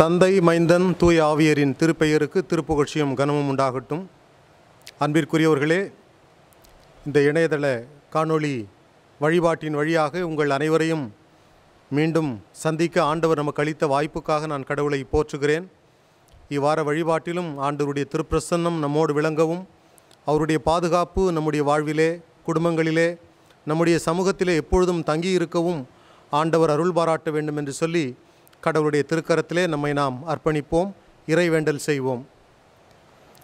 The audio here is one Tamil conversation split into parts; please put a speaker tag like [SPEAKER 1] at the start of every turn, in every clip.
[SPEAKER 1] தந்தை மைந்தன்
[SPEAKER 2] தூய் ஆவியரின் திருப்பெயருக்கு திருப்புகழ்ச்சியும் கனமும் உண்டாகட்டும் அன்பிற்குரியவர்களே இந்த இணையதள காணொளி வழிபாட்டின் வழியாக உங்கள் அனைவரையும் மீண்டும் சந்திக்க ஆண்டவர் நமக்கு அளித்த வாய்ப்புக்காக நான் கடவுளை போற்றுகிறேன் இவ்வார வழிபாட்டிலும் ஆண்டவருடைய திருப்பிரசன்னம் நம்மோடு விளங்கவும் அவருடைய பாதுகாப்பு நம்முடைய வாழ்விலே குடும்பங்களிலே நம்முடைய சமூகத்திலே எப்பொழுதும் தங்கி இருக்கவும் ஆண்டவர் அருள் பாராட்ட வேண்டும் என்று சொல்லி கடவுளுடைய திருக்கரத்திலே நம்மை நாம் அர்ப்பணிப்போம் இறைவேண்டல் செய்வோம்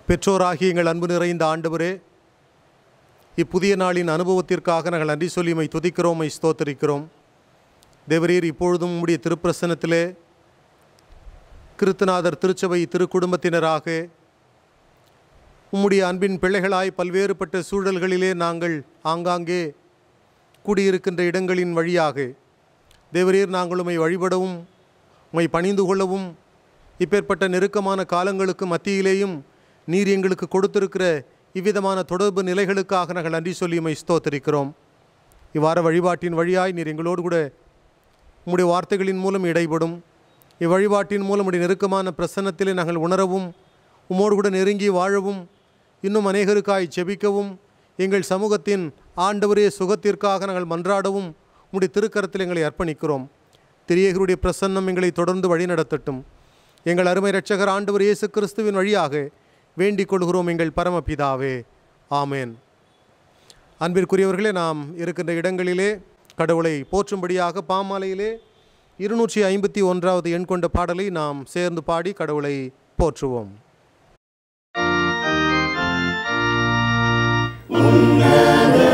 [SPEAKER 2] பெற்றோராகி எங்கள் அன்பு நிறைந்த ஆண்டவரே இப்புதிய நாளின் அனுபவத்திற்காக நாங்கள் நன்றி சொல்லியுமை துதிக்கிறோமை ஸ்தோத்தரிக்கிறோம் தேவரீர் இப்பொழுதும் உடைய திருப்பிரசனத்திலே கிருத்துநாதர் திருச்சபை திருக்குடும்பத்தினராக உம்முடைய அன்பின் பிள்ளைகளாய் பல்வேறுபட்ட சூழல்களிலே நாங்கள் ஆங்காங்கே கூடியிருக்கின்ற இடங்களின் வழியாக தேவரீர் நாங்களுமை வழிபடவும் உம்மை பணிந்து கொள்ளவும் இப்பேற்பட்ட நெருக்கமான காலங்களுக்கு மத்தியிலேயும் நீர் எங்களுக்கு கொடுத்திருக்கிற இவ்விதமான தொடர்பு நிலைகளுக்காக நாங்கள் நன்றி சொல்லி உம்மை ஸ்தோத்தரிக்கிறோம் இவ்வாறு வழிபாட்டின் வழியாய் நீர் எங்களோடு கூட உம்முடைய வார்த்தைகளின் மூலம் இடைபடும் இவ்வழிபாட்டின் மூலம் உடைய நெருக்கமான பிரசன்னத்திலே நாங்கள் உணரவும் உம்மோடு கூட நெருங்கி வாழவும் இன்னும் அநேகருக்காய் செபிக்கவும் எங்கள் சமூகத்தின் ஆண்டவரே சுகத்திற்காக நாங்கள் மன்றாடவும் உம்முடைய திருக்கரத்தில் எங்களை அர்ப்பணிக்கிறோம் திரியகருடைய பிரசன்னம் எங்களை தொடர்ந்து வழிநடத்தட்டும் எங்கள் அருமை ரட்சகர் ஆண்டவர் இயேசு கிறிஸ்துவின் வழியாக வேண்டிக் கொள்கிறோம் எங்கள் பரமபிதாவே ஆமேன் அன்பிற்குரியவர்களே நாம் இருக்கின்ற இடங்களிலே கடவுளை போற்றும்படியாக பாமாலையிலே இருநூற்றி ஐம்பத்தி ஒன்றாவது எண் கொண்ட பாடலை நாம் சேர்ந்து பாடி கடவுளை போற்றுவோம்
[SPEAKER 1] உன்னத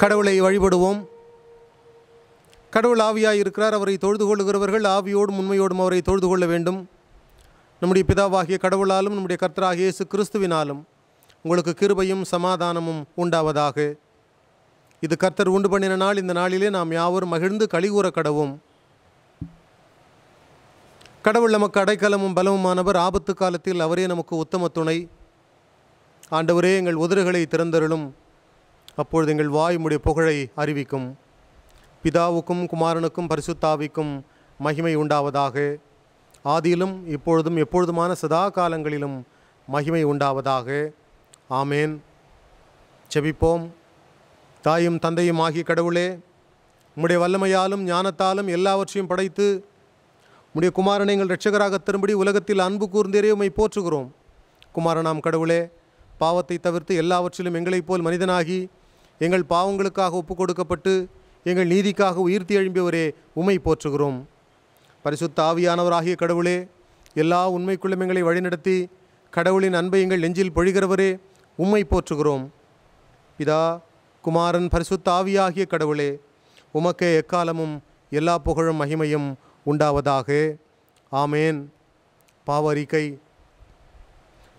[SPEAKER 2] கடவுளை வழிபடுவோம் கடவுள் ஆவியாக இருக்கிறார் அவரை தொழுது கொள்ளுகிறவர்கள் ஆவியோடும் உண்மையோடும் அவரை தொழுது கொள்ள வேண்டும் நம்முடைய பிதாவாகிய கடவுளாலும் நம்முடைய கர்த்தராகிய இயேசு கிறிஸ்துவினாலும் உங்களுக்கு கிருபையும் சமாதானமும் உண்டாவதாக இது கர்த்தர் உண்டு பண்ணின நாள் இந்த நாளிலே நாம் யாவரும் மகிழ்ந்து கழிவுற கடவும் கடவுள் நமக்கு அடைக்கலமும் பலமுமானவர் ஆபத்து காலத்தில் அவரே நமக்கு உத்தம துணை ஆண்டவரே எங்கள் உதறுகளை திறந்தருளும் அப்பொழுது எங்கள் வாய் உடைய புகழை அறிவிக்கும் பிதாவுக்கும் குமாரனுக்கும் பரிசுத்தாவிக்கும் மகிமை உண்டாவதாக ஆதியிலும் இப்பொழுதும் எப்பொழுதுமான சதா காலங்களிலும் மகிமை உண்டாவதாக ஆமேன் செபிப்போம் தாயும் தந்தையும் ஆகிய கடவுளே உம்முடைய வல்லமையாலும் ஞானத்தாலும் எல்லாவற்றையும் படைத்து உம்முடைய குமாரனை எங்கள் ரட்சகராக தரும்படி உலகத்தில் அன்பு கூர்ந்தேரே உம்மை போற்றுகிறோம் குமாரனாம் கடவுளே பாவத்தை தவிர்த்து எல்லாவற்றிலும் எங்களைப் போல் மனிதனாகி எங்கள் பாவங்களுக்காக ஒப்பு கொடுக்கப்பட்டு எங்கள் நீதிக்காக உயிர்த்தி எழும்பியவரே உமை போற்றுகிறோம் பரிசுத்த ஆவியானவராகிய கடவுளே எல்லா உண்மைக்குள்ளும் எங்களை வழிநடத்தி கடவுளின் அன்பை எங்கள் நெஞ்சில் பொழிகிறவரே உம்மை போற்றுகிறோம் இதா குமாரன் பரிசுத்த ஆவியாகிய கடவுளே உமக்கே எக்காலமும் எல்லா புகழும் மகிமையும் உண்டாவதாக ஆமேன் பாவ அறிக்கை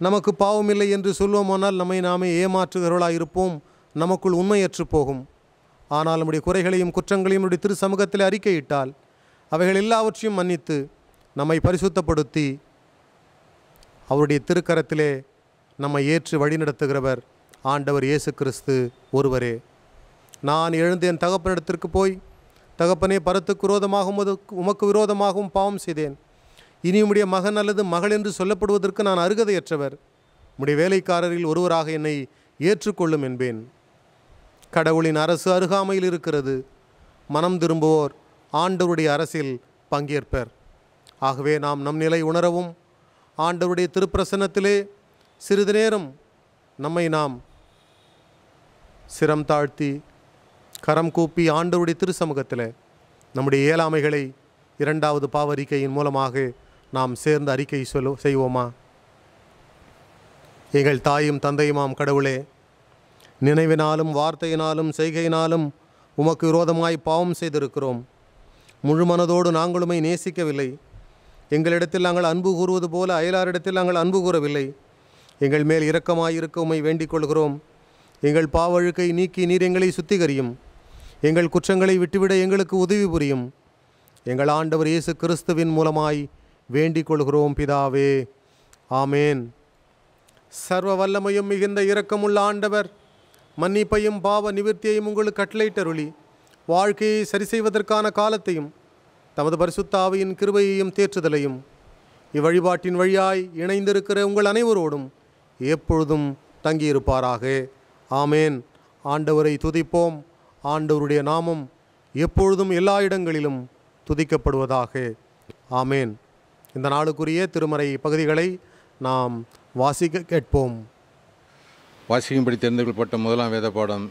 [SPEAKER 2] நமக்கு பாவமில்லை என்று சொல்வோமானால் நம்மை நாமே ஏமாற்றுகிறவர்களாக இருப்போம் நமக்குள் உண்மையற்று போகும் ஆனால் நம்முடைய குறைகளையும் குற்றங்களையும் நம்முடைய திரு சமூகத்தில் அறிக்கையிட்டால் அவைகள் எல்லாவற்றையும் மன்னித்து நம்மை பரிசுத்தப்படுத்தி அவருடைய திருக்கரத்திலே நம்மை ஏற்று வழிநடத்துகிறவர் ஆண்டவர் இயேசு கிறிஸ்து ஒருவரே நான் எழுந்து என் தகப்பனிடத்திற்கு போய் தகப்பனே பரத்துக்கு விரோதமாகவும் உமக்கு விரோதமாகவும் பாவம் செய்தேன் இனி உம்முடைய மகன் அல்லது மகள் என்று சொல்லப்படுவதற்கு நான் அருகதையற்றவர் உம்முடைய வேலைக்காரரில் ஒருவராக என்னை ஏற்றுக்கொள்ளும் என்பேன் கடவுளின் அரசு அருகாமையில் இருக்கிறது மனம் திரும்புவோர் ஆண்டவருடைய அரசில் பங்கேற்பர் ஆகவே நாம் நம் நிலை உணரவும் ஆண்டவருடைய திருப்பிரசன்னத்திலே சிறிது நேரம் நம்மை நாம் சிரம் தாழ்த்தி கரம் கூப்பி ஆண்டவருடைய திருசமூகத்தில் நம்முடைய இயலாமைகளை இரண்டாவது பாவறிக்கையின் மூலமாக நாம் சேர்ந்து அறிக்கை சொல்லு செய்வோமா எங்கள் தாயும் தந்தையுமாம் கடவுளே நினைவினாலும் வார்த்தையினாலும் செய்கையினாலும் உமக்கு விரோதமாய் பாவம் செய்திருக்கிறோம் முழு மனதோடு நாங்களுமே நேசிக்கவில்லை எங்களிடத்தில் நாங்கள் அன்பு கூறுவது போல அயலாரிடத்தில் நாங்கள் அன்பு கூறவில்லை எங்கள் மேல் இரக்கமாயிருக்க உமை வேண்டிக் கொள்கிறோம் எங்கள் பாவழுக்கை நீக்கி நீர் எங்களை சுத்திகரியும் எங்கள் குற்றங்களை விட்டுவிட எங்களுக்கு உதவி புரியும் எங்கள் ஆண்டவர் இயேசு கிறிஸ்துவின் மூலமாய் வேண்டிக் கொள்கிறோம் பிதாவே ஆமேன் சர்வ வல்லமையும் மிகுந்த இரக்கமுள்ள ஆண்டவர் மன்னிப்பையும் பாவ நிவர்த்தியையும் உங்களுக்கு கட்டளையிட்டருளி வாழ்க்கையை சரி செய்வதற்கான காலத்தையும் தமது பரிசுத்தாவையின் கிருபையையும் தேற்றுதலையும் இவ்வழிபாட்டின் வழியாய் இணைந்திருக்கிற உங்கள் அனைவரோடும் எப்பொழுதும் தங்கியிருப்பாராக ஆமேன் ஆண்டவரை துதிப்போம் ஆண்டவருடைய நாமம் எப்பொழுதும் எல்லா இடங்களிலும் துதிக்கப்படுவதாக ஆமேன் இந்த நாளுக்குரிய திருமறை பகுதிகளை நாம் வாசிக்க கேட்போம்
[SPEAKER 3] வாசிக்கும்படி தெரிந்து கொள்ளப்பட்ட முதலாம் வேத பாடம்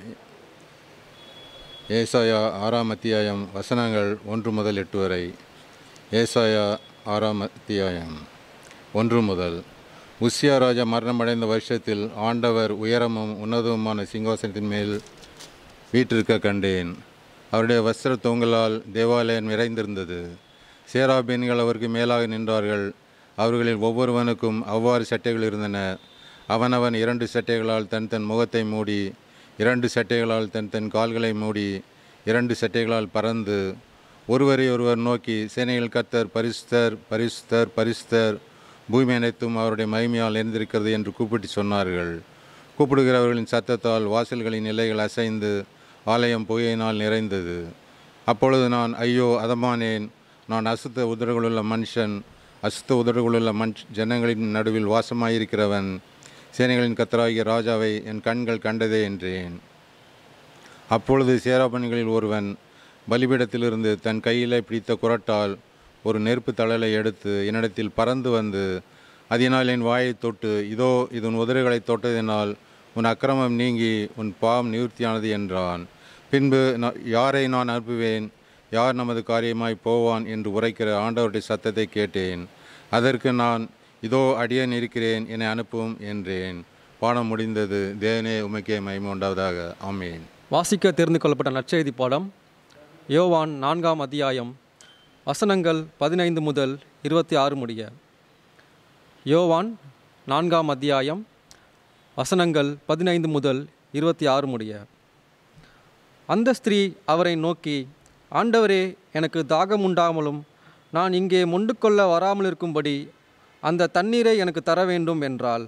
[SPEAKER 3] ஏசாயா ஆறாம் அத்தியாயம் வசனங்கள் ஒன்று முதல் எட்டு வரை ஏசாயா ஆறாம் அத்தியாயம் ஒன்று முதல் உஷியா ராஜா மரணமடைந்த வருஷத்தில் ஆண்டவர் உயரமும் உன்னதமுமான சிங்காசனத்தின் மேல் வீற்றிருக்க கண்டேன் அவருடைய வஸ்திர தொங்கலால் தேவாலயம் நிறைந்திருந்தது சேராபீன்கள் அவருக்கு மேலாக நின்றார்கள் அவர்களில் ஒவ்வொருவனுக்கும் அவ்வாறு சட்டைகள் இருந்தன அவனவன் இரண்டு சட்டைகளால் தன் தன் முகத்தை மூடி இரண்டு சட்டைகளால் தன் தன் கால்களை மூடி இரண்டு சட்டைகளால் பறந்து ஒருவரை ஒருவர் நோக்கி சேனையில் கத்தர் பரிசுத்தர் பரிசுத்தர் பரிசுத்தர் பூமி அனைத்தும் அவருடைய மகிமையால் இருந்திருக்கிறது என்று கூப்பிட்டு சொன்னார்கள் கூப்பிடுகிறவர்களின் சத்தத்தால் வாசல்களின் நிலைகள் அசைந்து ஆலயம் புகையினால் நிறைந்தது அப்பொழுது நான் ஐயோ அதமானேன் நான் அசுத்த உதடுகளுள்ள மனுஷன் அசுத்த உதடுகளுள்ள மண் ஜனங்களின் நடுவில் வாசமாயிருக்கிறவன் சேனைகளின் கத்தராகிய ராஜாவை என் கண்கள் கண்டதே என்றேன் அப்பொழுது சேராபணிகளில் ஒருவன் பலிபீடத்திலிருந்து தன் கையிலே பிடித்த குரட்டால் ஒரு நெருப்பு தழலை எடுத்து என்னிடத்தில் பறந்து வந்து அதனால் என் வாயை தொட்டு இதோ இது உன் உதிரைகளை தொட்டதினால் உன் அக்கிரமம் நீங்கி உன் பாவம் நிவர்த்தியானது என்றான் பின்பு யாரை நான் அனுப்புவேன் யார் நமது காரியமாய் போவான் என்று உரைக்கிற ஆண்டவருடைய சத்தத்தை கேட்டேன் அதற்கு நான் இதோ அடியேன் இருக்கிறேன் என்னை அனுப்பும் என்றேன் பாடம் முடிந்தது தேவனே உமைக்கே மகிமை உண்டாவதாக ஆமேன் வாசிக்க தெரிந்து கொள்ளப்பட்ட நற்செய்தி பாடம் யோவான் நான்காம் அத்தியாயம்
[SPEAKER 4] வசனங்கள் பதினைந்து முதல் இருபத்தி ஆறு முடிய யோவான் நான்காம் அத்தியாயம் வசனங்கள் பதினைந்து முதல் இருபத்தி ஆறு முடிய அந்த ஸ்திரீ அவரை நோக்கி ஆண்டவரே எனக்கு தாகம் உண்டாமலும் நான் இங்கே மொண்டு கொள்ள வராமல் இருக்கும்படி அந்த தண்ணீரை எனக்கு தர வேண்டும் என்றாள்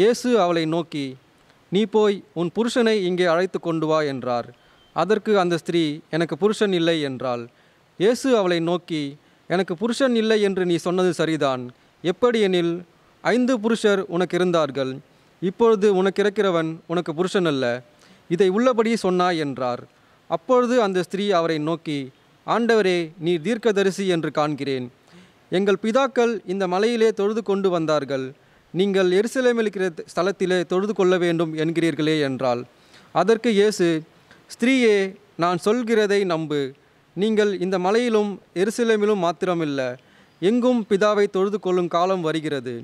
[SPEAKER 4] இயேசு அவளை நோக்கி நீ போய் உன் புருஷனை இங்கே அழைத்து கொண்டு வா என்றார் அதற்கு அந்த ஸ்திரீ எனக்கு புருஷன் இல்லை என்றாள் இயேசு அவளை நோக்கி எனக்கு புருஷன் இல்லை என்று நீ சொன்னது சரிதான் எப்படியெனில் ஐந்து புருஷர் உனக்கு இருந்தார்கள் இப்பொழுது உனக்கு இறக்கிறவன் உனக்கு புருஷன் அல்ல இதை உள்ளபடி சொன்னாய் என்றார் அப்பொழுது அந்த ஸ்திரீ அவரை நோக்கி ஆண்டவரே நீ தீர்க்கதரிசி என்று காண்கிறேன் எங்கள் பிதாக்கள் இந்த மலையிலே தொழுது கொண்டு வந்தார்கள் நீங்கள் எருசலேமில் இருக்கிற ஸ்தலத்திலே தொழுது கொள்ள வேண்டும் என்கிறீர்களே என்றால் அதற்கு இயேசு ஸ்திரீயே நான் சொல்கிறதை நம்பு நீங்கள் இந்த மலையிலும் எருசலேமிலும் மாத்திரமில்லை எங்கும் பிதாவை தொழுது கொள்ளும் காலம் வருகிறது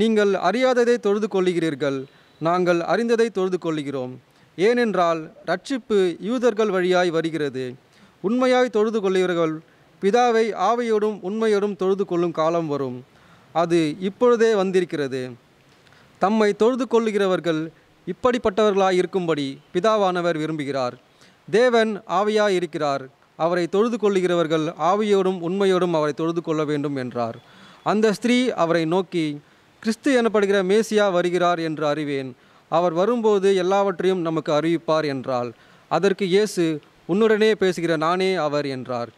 [SPEAKER 4] நீங்கள் அறியாததை தொழுது கொள்ளுகிறீர்கள் நாங்கள் அறிந்ததை தொழுது கொள்கிறோம் ஏனென்றால் ரட்சிப்பு யூதர்கள் வழியாய் வருகிறது உண்மையாய் தொழுது கொள்ளுகிறவர்கள் பிதாவை ஆவையோடும் உண்மையோடும் தொழுது கொள்ளும் காலம் வரும் அது இப்பொழுதே வந்திருக்கிறது தம்மை தொழுது கொள்ளுகிறவர்கள் இப்படிப்பட்டவர்களாய் இருக்கும்படி பிதாவானவர் விரும்புகிறார் தேவன் ஆவியாய் இருக்கிறார் அவரை தொழுது கொள்ளுகிறவர்கள் ஆவியோடும் உண்மையோடும் அவரை தொழுது கொள்ள வேண்டும் என்றார் அந்த ஸ்திரீ அவரை நோக்கி கிறிஸ்து எனப்படுகிற மேசியா வருகிறார் என்று அறிவேன் அவர் வரும்போது எல்லாவற்றையும் நமக்கு அறிவிப்பார் என்றால் அதற்கு இயேசு உன்னுடனே பேசுகிற நானே அவர் என்றார்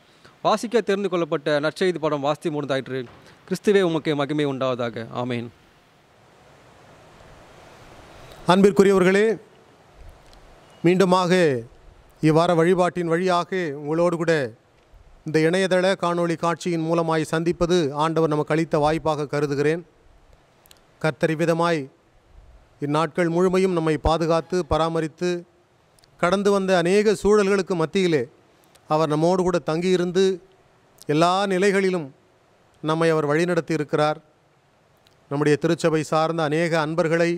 [SPEAKER 4] வாசிக்க தெரிந்து கொள்ளப்பட்ட நற்செய்தி படம் வாசி முடிந்தாயிற்று கிறிஸ்துவே உமக்கு மகிமை உண்டாவதாக ஆமேன்
[SPEAKER 2] அன்பிற்குரியவர்களே மீண்டுமாக இவ்வார வழிபாட்டின் வழியாக உங்களோடு கூட இந்த இணையதள காணொளி காட்சியின் மூலமாய் சந்திப்பது ஆண்டவர் நமக்கு அளித்த வாய்ப்பாக கருதுகிறேன் கர்த்தரி விதமாய் இந்நாட்கள் முழுமையும் நம்மை பாதுகாத்து பராமரித்து கடந்து வந்த அநேக சூழல்களுக்கு மத்தியிலே அவர் நம்மோடு கூட தங்கியிருந்து எல்லா நிலைகளிலும் நம்மை அவர் வழிநடத்தி இருக்கிறார் நம்முடைய திருச்சபை சார்ந்த அநேக அன்பர்களை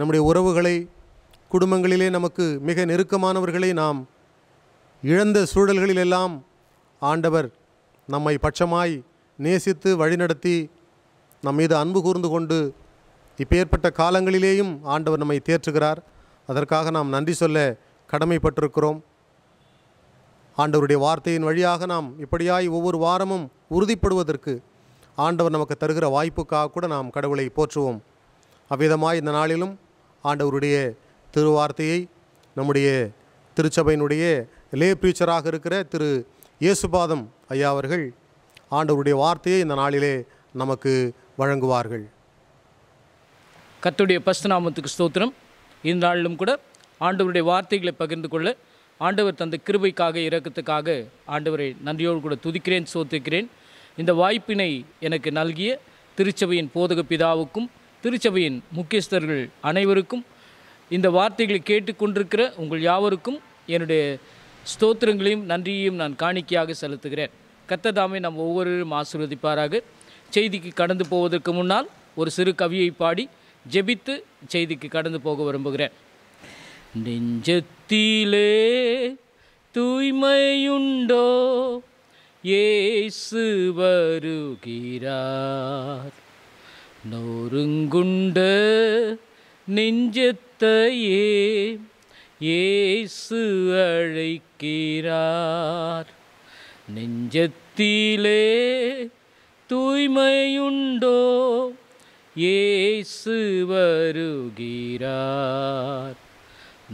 [SPEAKER 2] நம்முடைய உறவுகளை குடும்பங்களிலே நமக்கு மிக நெருக்கமானவர்களை நாம் இழந்த சூழல்களிலெல்லாம் ஆண்டவர் நம்மை பட்சமாய் நேசித்து வழிநடத்தி நம் மீது அன்பு கூர்ந்து கொண்டு இப்பேற்பட்ட காலங்களிலேயும் ஆண்டவர் நம்மை தேற்றுகிறார் அதற்காக நாம் நன்றி சொல்ல கடமைப்பட்டிருக்கிறோம் ஆண்டவருடைய வார்த்தையின் வழியாக நாம் இப்படியாய் ஒவ்வொரு வாரமும் உறுதிப்படுவதற்கு ஆண்டவர் நமக்கு தருகிற வாய்ப்புக்காக கூட நாம் கடவுளை போற்றுவோம் அவ்விதமாக இந்த நாளிலும் ஆண்டவருடைய திருவார்த்தையை நம்முடைய திருச்சபையினுடைய லே பீச்சராக இருக்கிற திரு இயேசுபாதம் ஐயா அவர்கள் ஆண்டவருடைய வார்த்தையை இந்த நாளிலே நமக்கு வழங்குவார்கள்
[SPEAKER 5] கத்துடைய பஸ்து நாமத்துக்கு ஸ்தோத்திரம் இந்நாளிலும் கூட ஆண்டவருடைய வார்த்தைகளை பகிர்ந்து கொள்ள ஆண்டவர் தந்த கிருபைக்காக இறக்கத்துக்காக ஆண்டவரை நன்றியோடு கூட துதிக்கிறேன் சோத்துக்கிறேன் இந்த வாய்ப்பினை எனக்கு நல்கிய திருச்சபையின் போதக பிதாவுக்கும் திருச்சபையின் முக்கியஸ்தர்கள் அனைவருக்கும் இந்த வார்த்தைகளை கேட்டுக்கொண்டிருக்கிற உங்கள் யாவருக்கும் என்னுடைய ஸ்தோத்திரங்களையும் நன்றியையும் நான் காணிக்கையாக செலுத்துகிறேன் கத்ததாமே நாம் ஒவ்வொருவரும் ஆசிர்வதிப்பாராக செய்திக்கு கடந்து போவதற்கு முன்னால் ஒரு சிறு கவியை பாடி ஜெபித்து செய்திக்கு கடந்து போக விரும்புகிறேன் நெஞ்சத்திலே தூய்மையுண்டோ ஏசு வருகிறார் நொறுங்குண்ட நெஞ்சத்தையே ஏசு அழைக்கிறார் நெஞ்சத்திலே தூய்மையுண்டோ ஏசு வருகிறார்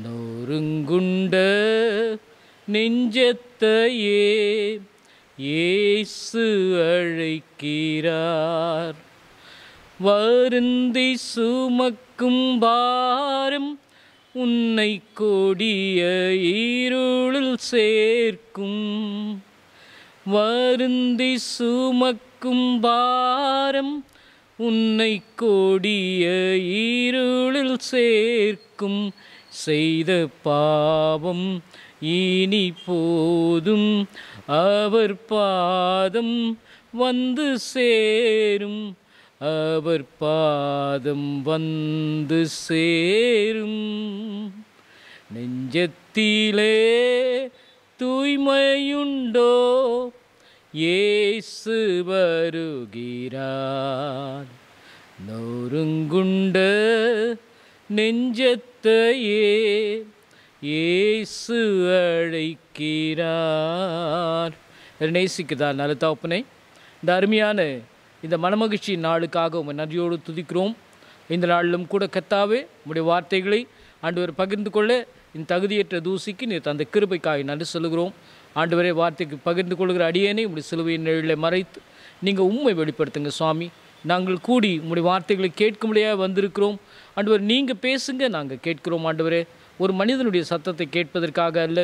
[SPEAKER 5] நொறுங்குண்ட நெஞ்சத்தையே இயேசு அழைக்கிறார் வருந்தி சுமக்கும் பாரம் உன்னை கொடிய இருளில் சேர்க்கும் வருந்தி சுமக்கும் பாரம் உன்னை கொடிய இருளில் சேர்க்கும் செய்த பாவம் இனி போதும் அவர் பாதம் வந்து சேரும் அவர் பாதம் வந்து சேரும் நெஞ்சத்திலே தூய்மையுண்டோ ஏசு வருகிறார் நோருங்குண்ட நெஞ்சத் வார்த்தையே இயேசு அழைக்கிறார் நேசிக்குதார் நல்ல தகப்பனை இந்த அருமையான இந்த மனமகிழ்ச்சி நாளுக்காக உங்கள் நன்றியோடு துதிக்கிறோம் இந்த நாளிலும் கூட கத்தாவே உடைய வார்த்தைகளை ஆண்டவர் பகிர்ந்து கொள்ள இந்த தகுதியற்ற தூசிக்கு நீ தந்த கிருபைக்காக நன்றி சொல்கிறோம் ஆண்டவரை வார்த்தைக்கு பகிர்ந்து கொள்கிற அடியனை உடைய சிலுவையின் நிழலை மறைத்து நீங்கள் உண்மை வெளிப்படுத்துங்க சுவாமி நாங்கள் கூடி உங்களுடைய வார்த்தைகளை கேட்கும்படியாக வந்திருக்கிறோம் ஆண்டவர் நீங்கள் பேசுங்க நாங்கள் கேட்கிறோம் ஆண்டவர் ஒரு மனிதனுடைய சத்தத்தை கேட்பதற்காக அல்ல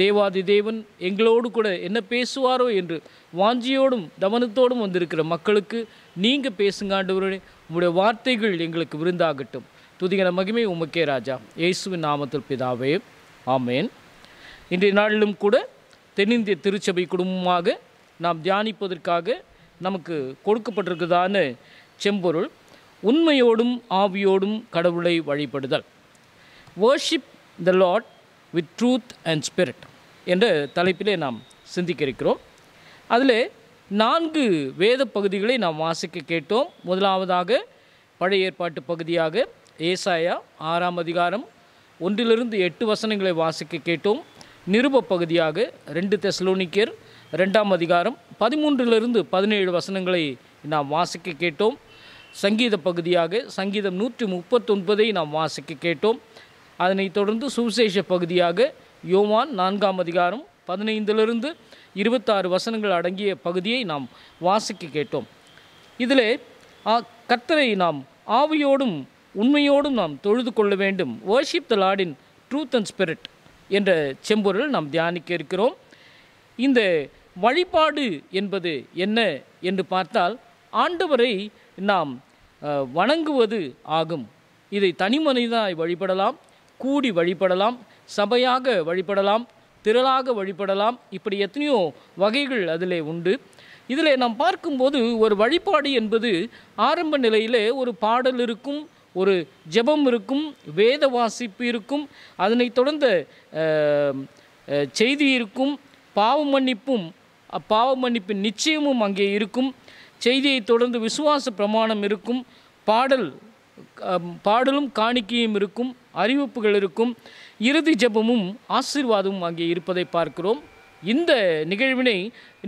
[SPEAKER 5] தேவாதி தேவன் எங்களோடு கூட என்ன பேசுவாரோ என்று வாஞ்சியோடும் தவனத்தோடும் வந்திருக்கிற மக்களுக்கு நீங்கள் பேசுங்க ஆண்டவரே உங்களுடைய வார்த்தைகள் எங்களுக்கு விருந்தாகட்டும் துதிகன மகிமை உமக்கே ராஜா இயேசுவின் நாமத்தில் பிதாவே ஆமேன் இன்றைய நாளிலும் கூட தென்னிந்திய திருச்சபை குடும்பமாக நாம் தியானிப்பதற்காக நமக்கு கொடுக்கப்பட்டிருக்குதான செம்பொருள் உண்மையோடும் ஆவியோடும் கடவுளை வழிபடுதல் worship the Lord with truth and spirit என்ற தலைப்பிலே நாம் சிந்திக்க இருக்கிறோம் அதில் நான்கு வேத பகுதிகளை நாம் வாசிக்க கேட்டோம் முதலாவதாக பழைய ஏற்பாட்டு பகுதியாக ஏசாயா ஆறாம் அதிகாரம் ஒன்றிலிருந்து எட்டு வசனங்களை வாசிக்க கேட்டோம் நிருப பகுதியாக ரெண்டு தெஸ்லோனிக்கர் ரெண்டாம் அதிகாரம் பதிமூன்றிலிருந்து பதினேழு வசனங்களை நாம் வாசிக்க கேட்டோம் சங்கீத பகுதியாக சங்கீதம் நூற்றி முப்பத்தொன்பதை நாம் வாசிக்க கேட்டோம் அதனைத் தொடர்ந்து சுவிசேஷ பகுதியாக யோவான் நான்காம் அதிகாரம் பதினைந்திலிருந்து இருபத்தாறு வசனங்கள் அடங்கிய பகுதியை நாம் வாசிக்க கேட்டோம் இதில் கத்தரை நாம் ஆவியோடும் உண்மையோடும் நாம் தொழுது கொள்ள வேண்டும் வர்ஷிப் த லாடின் ட்ரூத் அண்ட் ஸ்பிரிட் என்ற செம்பொருள் நாம் தியானிக்க இருக்கிறோம் இந்த வழிபாடு என்பது என்ன என்று பார்த்தால் ஆண்டவரை நாம் வணங்குவது ஆகும் இதை தனி மனிதனாய் வழிபடலாம் கூடி வழிபடலாம் சபையாக வழிபடலாம் திரளாக வழிபடலாம் இப்படி எத்தனையோ வகைகள் அதிலே உண்டு இதில் நாம் பார்க்கும்போது ஒரு வழிபாடு என்பது ஆரம்ப நிலையிலே ஒரு பாடல் இருக்கும் ஒரு ஜெபம் இருக்கும் வேத வாசிப்பு இருக்கும் அதனைத் தொடர்ந்த செய்தி இருக்கும் பாவ மன்னிப்பும் பாவ மன்னிப்பின் நிச்சயமும் அங்கே இருக்கும் செய்தியை தொடர்ந்து விசுவாச பிரமாணம் இருக்கும் பாடல் பாடலும் காணிக்கையும் இருக்கும் அறிவிப்புகள் இருக்கும் இறுதி ஜபமும் ஆசீர்வாதமும் அங்கே இருப்பதை பார்க்கிறோம் இந்த நிகழ்வினை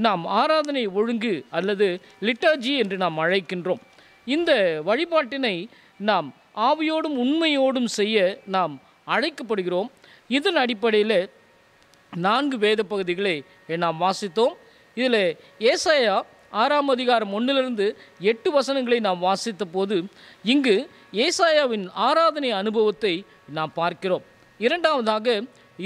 [SPEAKER 5] நாம் ஆராதனை ஒழுங்கு அல்லது லிட்டாஜி என்று நாம் அழைக்கின்றோம் இந்த வழிபாட்டினை நாம் ஆவியோடும் உண்மையோடும் செய்ய நாம் அழைக்கப்படுகிறோம் இதன் அடிப்படையில் நான்கு வேத பகுதிகளை நாம் வாசித்தோம் இதில் ஏசாயா ஆறாம் அதிகாரம் ஒன்றிலிருந்து எட்டு வசனங்களை நாம் வாசித்த போது இங்கு ஏசாயாவின் ஆராதனை அனுபவத்தை நாம் பார்க்கிறோம் இரண்டாவதாக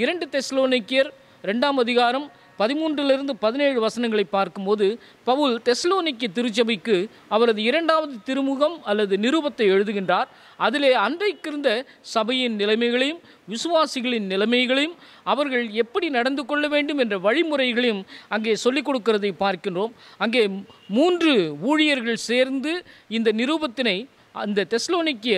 [SPEAKER 5] இரண்டு தெஸ்லோனிக்கியர் ரெண்டாம் அதிகாரம் பதிமூன்றிலிருந்து பதினேழு வசனங்களை பார்க்கும்போது பவுல் தெஸ்லோனிக்க திருச்சபைக்கு அவரது இரண்டாவது திருமுகம் அல்லது நிருபத்தை எழுதுகின்றார் அதிலே அன்றைக்கிருந்த சபையின் நிலைமைகளையும் விசுவாசிகளின் நிலைமைகளையும் அவர்கள் எப்படி நடந்து கொள்ள வேண்டும் என்ற வழிமுறைகளையும் அங்கே சொல்லிக் கொடுக்கிறதை பார்க்கின்றோம் அங்கே மூன்று ஊழியர்கள் சேர்ந்து இந்த நிரூபத்தினை அந்த தெஸ்லோனிக்கிய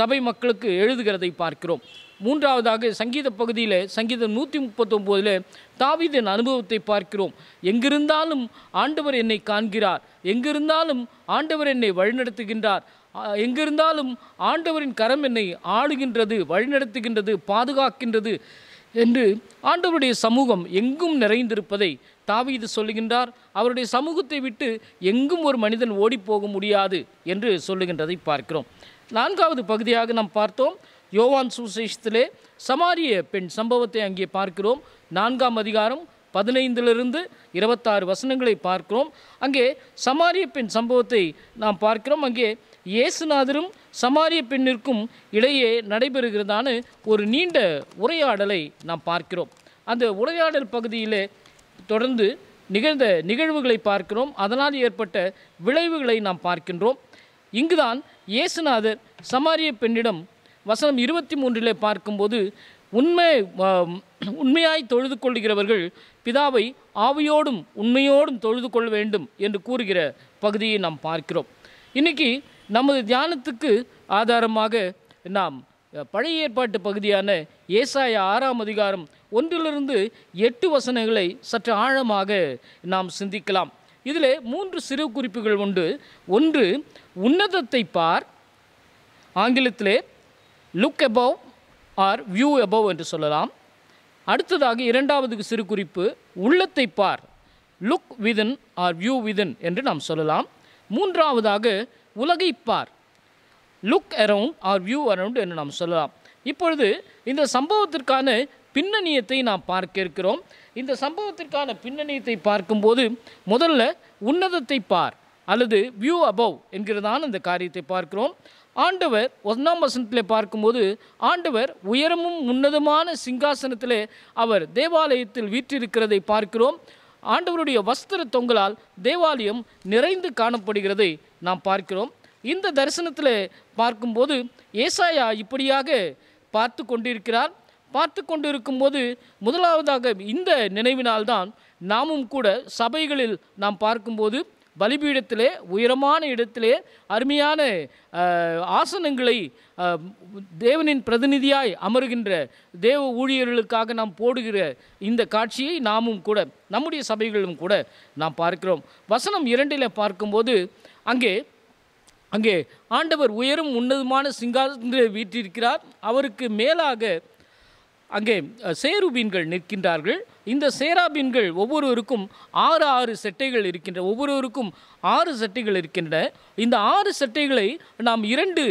[SPEAKER 5] சபை மக்களுக்கு எழுதுகிறதை பார்க்கிறோம் மூன்றாவதாக சங்கீத பகுதியில் சங்கீதம் நூற்றி முப்பத்தொம்போதில் தாவிதன் அனுபவத்தை பார்க்கிறோம் எங்கிருந்தாலும் ஆண்டவர் என்னை காண்கிறார் எங்கிருந்தாலும் ஆண்டவர் என்னை வழிநடத்துகின்றார் எங்கிருந்தாலும் ஆண்டவரின் கரம் என்னை ஆளுகின்றது வழிநடத்துகின்றது பாதுகாக்கின்றது என்று ஆண்டவருடைய சமூகம் எங்கும் நிறைந்திருப்பதை தாவீது சொல்லுகின்றார் அவருடைய சமூகத்தை விட்டு எங்கும் ஒரு மனிதன் ஓடிப்போக முடியாது என்று சொல்லுகின்றதை பார்க்கிறோம் நான்காவது பகுதியாக நாம் பார்த்தோம் யோவான் சுசேஷத்திலே சமாரிய பெண் சம்பவத்தை அங்கே பார்க்கிறோம் நான்காம் அதிகாரம் பதினைந்திலிருந்து இருபத்தாறு வசனங்களை பார்க்கிறோம் அங்கே சமாரிய பெண் சம்பவத்தை நாம் பார்க்கிறோம் அங்கே இயேசுநாதரும் சமாரிய பெண்ணிற்கும் இடையே நடைபெறுகிறதான ஒரு நீண்ட உரையாடலை நாம் பார்க்கிறோம் அந்த உரையாடல் பகுதியிலே தொடர்ந்து நிகழ்ந்த நிகழ்வுகளை பார்க்கிறோம் அதனால் ஏற்பட்ட விளைவுகளை நாம் பார்க்கின்றோம் இங்குதான் இயேசுநாதர் சமாரிய பெண்ணிடம் வசனம் இருபத்தி மூன்றிலே பார்க்கும்போது உண்மை உண்மையாய் தொழுது கொள்கிறவர்கள் பிதாவை ஆவியோடும் உண்மையோடும் தொழுது கொள்ள வேண்டும் என்று கூறுகிற பகுதியை நாம் பார்க்கிறோம் இன்றைக்கி நமது தியானத்துக்கு ஆதாரமாக நாம் பழைய ஏற்பாட்டு பகுதியான ஏசாய ஆறாம் அதிகாரம் ஒன்றிலிருந்து எட்டு வசனங்களை சற்று ஆழமாக நாம் சிந்திக்கலாம் இதில் மூன்று சிறு குறிப்புகள் உண்டு ஒன்று உன்னதத்தை பார் ஆங்கிலத்திலே look above or view above என்று சொல்லலாம் அடுத்ததாக இரண்டாவது சிறு குறிப்பு உள்ளத்தை பார் look within or view within என்று நாம் சொல்லலாம் மூன்றாவதாக உலகை பார் look around or view around என்று நாம் சொல்லலாம் இப்பொழுது இந்த சம்பவத்திற்கான பின்னணியத்தை நாம் பார்க்க இருக்கிறோம் இந்த சம்பவத்திற்கான பின்னணியத்தை பார்க்கும்போது முதல்ல உன்னதத்தை பார் அல்லது வியூ அபவ் என்கிறதான இந்த காரியத்தை பார்க்கிறோம் ஆண்டவர் ஒன்றாம் வசனத்தில் பார்க்கும்போது ஆண்டவர் உயரமும் உன்னதமான சிங்காசனத்தில் அவர் தேவாலயத்தில் வீற்றிருக்கிறதை பார்க்கிறோம் ஆண்டவருடைய வஸ்திர தொங்கலால் தேவாலயம் நிறைந்து காணப்படுகிறதை நாம் பார்க்கிறோம் இந்த தரிசனத்தில் பார்க்கும்போது ஏசாயா இப்படியாக பார்த்து கொண்டிருக்கிறார் பார்த்து கொண்டிருக்கும்போது முதலாவதாக இந்த நினைவினால்தான் நாமும் கூட சபைகளில் நாம் பார்க்கும்போது பலிபீடத்திலே உயரமான இடத்திலே அருமையான ஆசனங்களை தேவனின் பிரதிநிதியாய் அமருகின்ற தேவ ஊழியர்களுக்காக நாம் போடுகிற இந்த காட்சியை நாமும் கூட நம்முடைய சபைகளிலும் கூட நாம் பார்க்கிறோம் வசனம் இரண்டில் பார்க்கும்போது அங்கே அங்கே ஆண்டவர் உயரும் உன்னதமான சிங்காசனத்தில் வீற்றிருக்கிறார் அவருக்கு மேலாக அங்கே சேருபீன்கள் நிற்கின்றார்கள் இந்த சேராபீன்கள் ஒவ்வொருவருக்கும் ஆறு ஆறு செட்டைகள் இருக்கின்ற ஒவ்வொருவருக்கும் ஆறு செட்டைகள் இருக்கின்றன இந்த ஆறு செட்டைகளை நாம் இரண்டு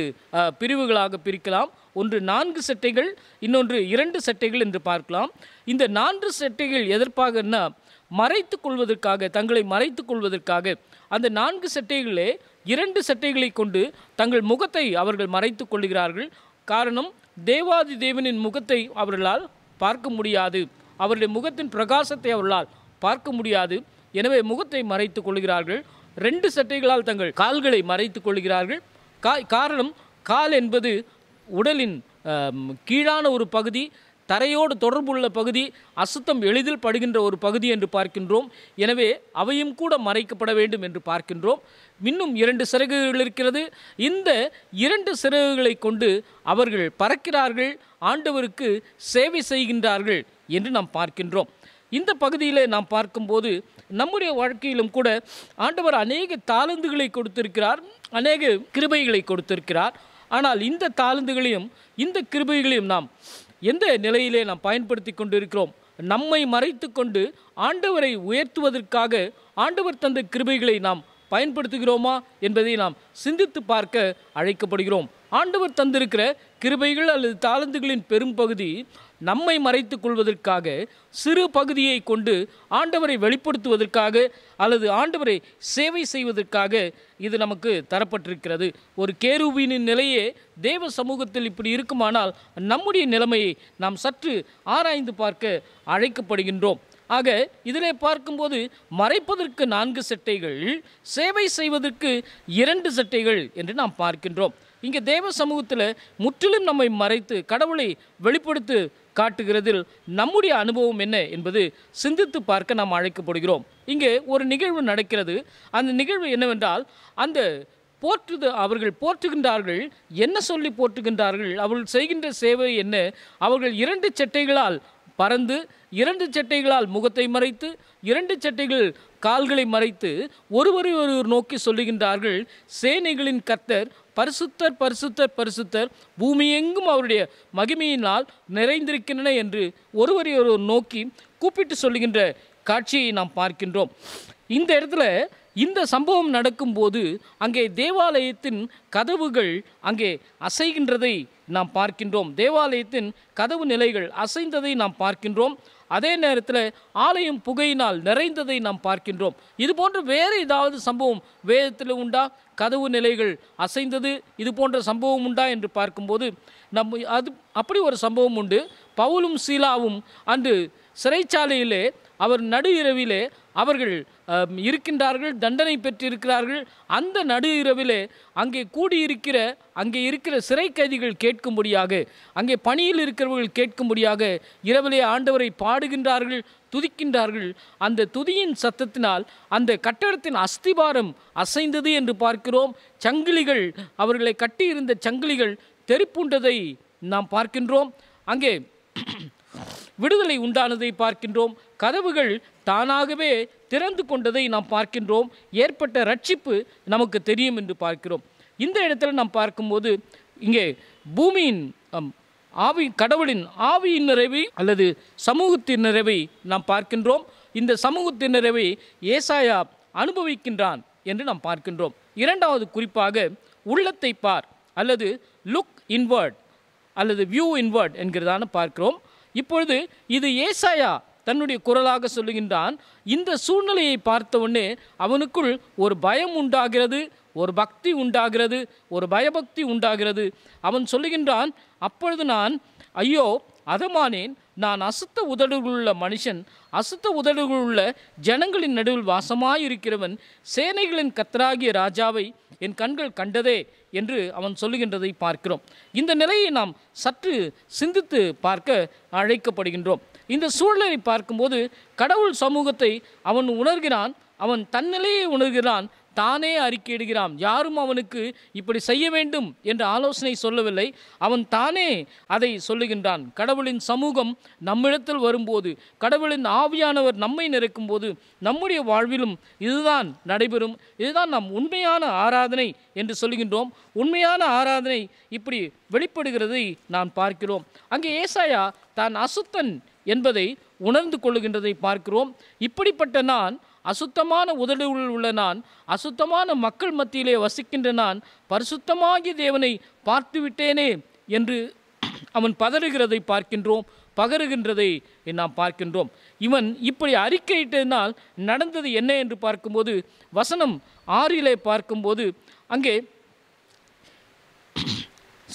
[SPEAKER 5] பிரிவுகளாக பிரிக்கலாம் ஒன்று நான்கு சட்டைகள் இன்னொன்று இரண்டு சட்டைகள் என்று பார்க்கலாம் இந்த நான்கு சட்டைகள் என்ன மறைத்து கொள்வதற்காக தங்களை மறைத்து கொள்வதற்காக அந்த நான்கு சட்டைகளே இரண்டு செட்டைகளை கொண்டு தங்கள் முகத்தை அவர்கள் மறைத்து கொள்கிறார்கள் காரணம் தேவாதி தேவனின் முகத்தை அவர்களால் பார்க்க முடியாது அவருடைய முகத்தின் பிரகாசத்தை அவர்களால் பார்க்க முடியாது எனவே முகத்தை மறைத்து கொள்கிறார்கள் ரெண்டு சட்டைகளால் தங்கள் கால்களை மறைத்து கொள்கிறார்கள் கா காரணம் கால் என்பது உடலின் கீழான ஒரு பகுதி தரையோடு தொடர்புள்ள பகுதி அசுத்தம் எளிதில் படுகின்ற ஒரு பகுதி என்று பார்க்கின்றோம் எனவே அவையும் கூட மறைக்கப்பட வேண்டும் என்று பார்க்கின்றோம் இன்னும் இரண்டு சிறகுகள் இருக்கிறது இந்த இரண்டு சிறகுகளை கொண்டு அவர்கள் பறக்கிறார்கள் ஆண்டவருக்கு சேவை செய்கின்றார்கள் என்று நாம் பார்க்கின்றோம் இந்த பகுதியில் நாம் பார்க்கும்போது நம்முடைய வாழ்க்கையிலும் கூட ஆண்டவர் அநேக தாளந்துகளை கொடுத்திருக்கிறார் அநேக கிருபைகளை கொடுத்திருக்கிறார் ஆனால் இந்த தாளந்துகளையும் இந்த கிருபைகளையும் நாம் எந்த நிலையிலே நாம் பயன்படுத்தி கொண்டிருக்கிறோம் நம்மை மறைத்து கொண்டு ஆண்டவரை உயர்த்துவதற்காக ஆண்டவர் தந்த கிருபைகளை நாம் பயன்படுத்துகிறோமா என்பதை நாம் சிந்தித்து பார்க்க அழைக்கப்படுகிறோம் ஆண்டவர் தந்திருக்கிற கிருபைகள் அல்லது தாளந்துகளின் பெரும்பகுதி நம்மை மறைத்துக் கொள்வதற்காக சிறு பகுதியை கொண்டு ஆண்டவரை வெளிப்படுத்துவதற்காக அல்லது ஆண்டவரை சேவை செய்வதற்காக இது நமக்கு தரப்பட்டிருக்கிறது ஒரு கேருவினின் நிலையே தேவ சமூகத்தில் இப்படி இருக்குமானால் நம்முடைய நிலைமையை நாம் சற்று ஆராய்ந்து பார்க்க அழைக்கப்படுகின்றோம் ஆக இதிலே பார்க்கும்போது மறைப்பதற்கு நான்கு சட்டைகள் சேவை செய்வதற்கு இரண்டு சட்டைகள் என்று நாம் பார்க்கின்றோம் இங்கே தேவ சமூகத்தில் முற்றிலும் நம்மை மறைத்து கடவுளை வெளிப்படுத்து காட்டுகிறதில் நம்முடைய அனுபவம் என்ன என்பது சிந்தித்து பார்க்க நாம் அழைக்கப்படுகிறோம் இங்கே ஒரு நிகழ்வு நடக்கிறது அந்த நிகழ்வு என்னவென்றால் அந்த போற்றுது அவர்கள் போற்றுகின்றார்கள் என்ன சொல்லி போற்றுகின்றார்கள் அவர்கள் செய்கின்ற சேவை என்ன அவர்கள் இரண்டு சட்டைகளால் பறந்து இரண்டு சட்டைகளால் முகத்தை மறைத்து இரண்டு சட்டைகள் கால்களை மறைத்து ஒருவரை ஒருவர் நோக்கி சொல்லுகின்றார்கள் சேனைகளின் கர்த்தர் பரிசுத்தர் பரிசுத்தர் பரிசுத்தர் பூமி எங்கும் அவருடைய மகிமையினால் நிறைந்திருக்கின்றன என்று ஒருவரை ஒருவர் நோக்கி கூப்பிட்டு சொல்லுகின்ற காட்சியை நாம் பார்க்கின்றோம் இந்த இடத்துல இந்த சம்பவம் நடக்கும்போது அங்கே தேவாலயத்தின் கதவுகள் அங்கே அசைகின்றதை நாம் பார்க்கின்றோம் தேவாலயத்தின் கதவு நிலைகள் அசைந்ததை நாம் பார்க்கின்றோம் அதே நேரத்தில் ஆலயம் புகையினால் நிறைந்ததை நாம் பார்க்கின்றோம் இது போன்ற வேறு ஏதாவது சம்பவம் வேதத்தில் உண்டா கதவு நிலைகள் அசைந்தது இது போன்ற சம்பவம் உண்டா என்று பார்க்கும்போது நம்ம அது அப்படி ஒரு சம்பவம் உண்டு பவுலும் சீலாவும் அன்று சிறைச்சாலையிலே அவர் நடு இரவிலே அவர்கள் இருக்கின்றார்கள் தண்டனை பெற்றிருக்கிறார்கள் அந்த நடு இரவிலே அங்கே கூடியிருக்கிற அங்கே இருக்கிற சிறை கைதிகள் கேட்கும்படியாக அங்கே பணியில் இருக்கிறவர்கள் கேட்கும்படியாக இரவிலே ஆண்டவரை பாடுகின்றார்கள் துதிக்கின்றார்கள் அந்த துதியின் சத்தத்தினால் அந்த கட்டடத்தின் அஸ்திபாரம் அசைந்தது என்று பார்க்கிறோம் சங்கிலிகள் அவர்களை கட்டியிருந்த சங்கிலிகள் தெருப்புண்டதை நாம் பார்க்கின்றோம் அங்கே விடுதலை உண்டானதை பார்க்கின்றோம் கதவுகள் தானாகவே திறந்து கொண்டதை நாம் பார்க்கின்றோம் ஏற்பட்ட ரட்சிப்பு நமக்கு தெரியும் என்று பார்க்கிறோம் இந்த இடத்துல நாம் பார்க்கும்போது இங்கே பூமியின் ஆவி கடவுளின் ஆவியின் நிறைவை அல்லது சமூகத்தின் நிறைவை நாம் பார்க்கின்றோம் இந்த சமூகத்தின் நிறைவை ஏசாயா அனுபவிக்கின்றான் என்று நாம் பார்க்கின்றோம் இரண்டாவது குறிப்பாக உள்ளத்தை பார் அல்லது லுக் இன்வர்ட் அல்லது வியூ இன்வர்ட் என்கிறதான பார்க்கிறோம் இப்பொழுது இது ஏசாயா தன்னுடைய குரலாக சொல்லுகின்றான் இந்த சூழ்நிலையை பார்த்தவுடனே அவனுக்குள் ஒரு பயம் உண்டாகிறது ஒரு பக்தி உண்டாகிறது ஒரு பயபக்தி உண்டாகிறது அவன் சொல்லுகின்றான் அப்பொழுது நான் ஐயோ அதமானேன் நான் அசுத்த உதடுகளுள்ள மனுஷன் அசுத்த உதடுகளுள்ள ஜனங்களின் நடுவில் வாசமாயிருக்கிறவன் சேனைகளின் கத்தராகிய ராஜாவை என் கண்கள் கண்டதே என்று அவன் சொல்லுகின்றதை பார்க்கிறோம் இந்த நிலையை நாம் சற்று சிந்தித்து பார்க்க அழைக்கப்படுகின்றோம் இந்த சூழ்நிலை பார்க்கும்போது கடவுள் சமூகத்தை அவன் உணர்கிறான் அவன் தன்னிலையை உணர்கிறான் தானே அறிக்கையிடுகிறான் யாரும் அவனுக்கு இப்படி செய்ய வேண்டும் என்று ஆலோசனை சொல்லவில்லை அவன் தானே அதை சொல்லுகின்றான் கடவுளின் சமூகம் நம்மிடத்தில் வரும்போது கடவுளின் ஆவியானவர் நம்மை நிறைக்கும் போது நம்முடைய வாழ்விலும் இதுதான் நடைபெறும் இதுதான் நாம் உண்மையான ஆராதனை என்று சொல்லுகின்றோம் உண்மையான ஆராதனை இப்படி வெளிப்படுகிறதை நாம் பார்க்கிறோம் அங்கே ஏசாயா தான் அசுத்தன் என்பதை உணர்ந்து கொள்ளுகின்றதை பார்க்கிறோம் இப்படிப்பட்ட நான் அசுத்தமான உதடுகள் உள்ள நான் அசுத்தமான மக்கள் மத்தியிலே வசிக்கின்ற நான் பரிசுத்தமாகிய தேவனை பார்த்து விட்டேனே என்று அவன் பதறுகிறதை பார்க்கின்றோம் பகருகின்றதை நாம் பார்க்கின்றோம் இவன் இப்படி அறிக்கையிட்டதினால் நடந்தது என்ன என்று பார்க்கும்போது வசனம் ஆறிலே பார்க்கும்போது அங்கே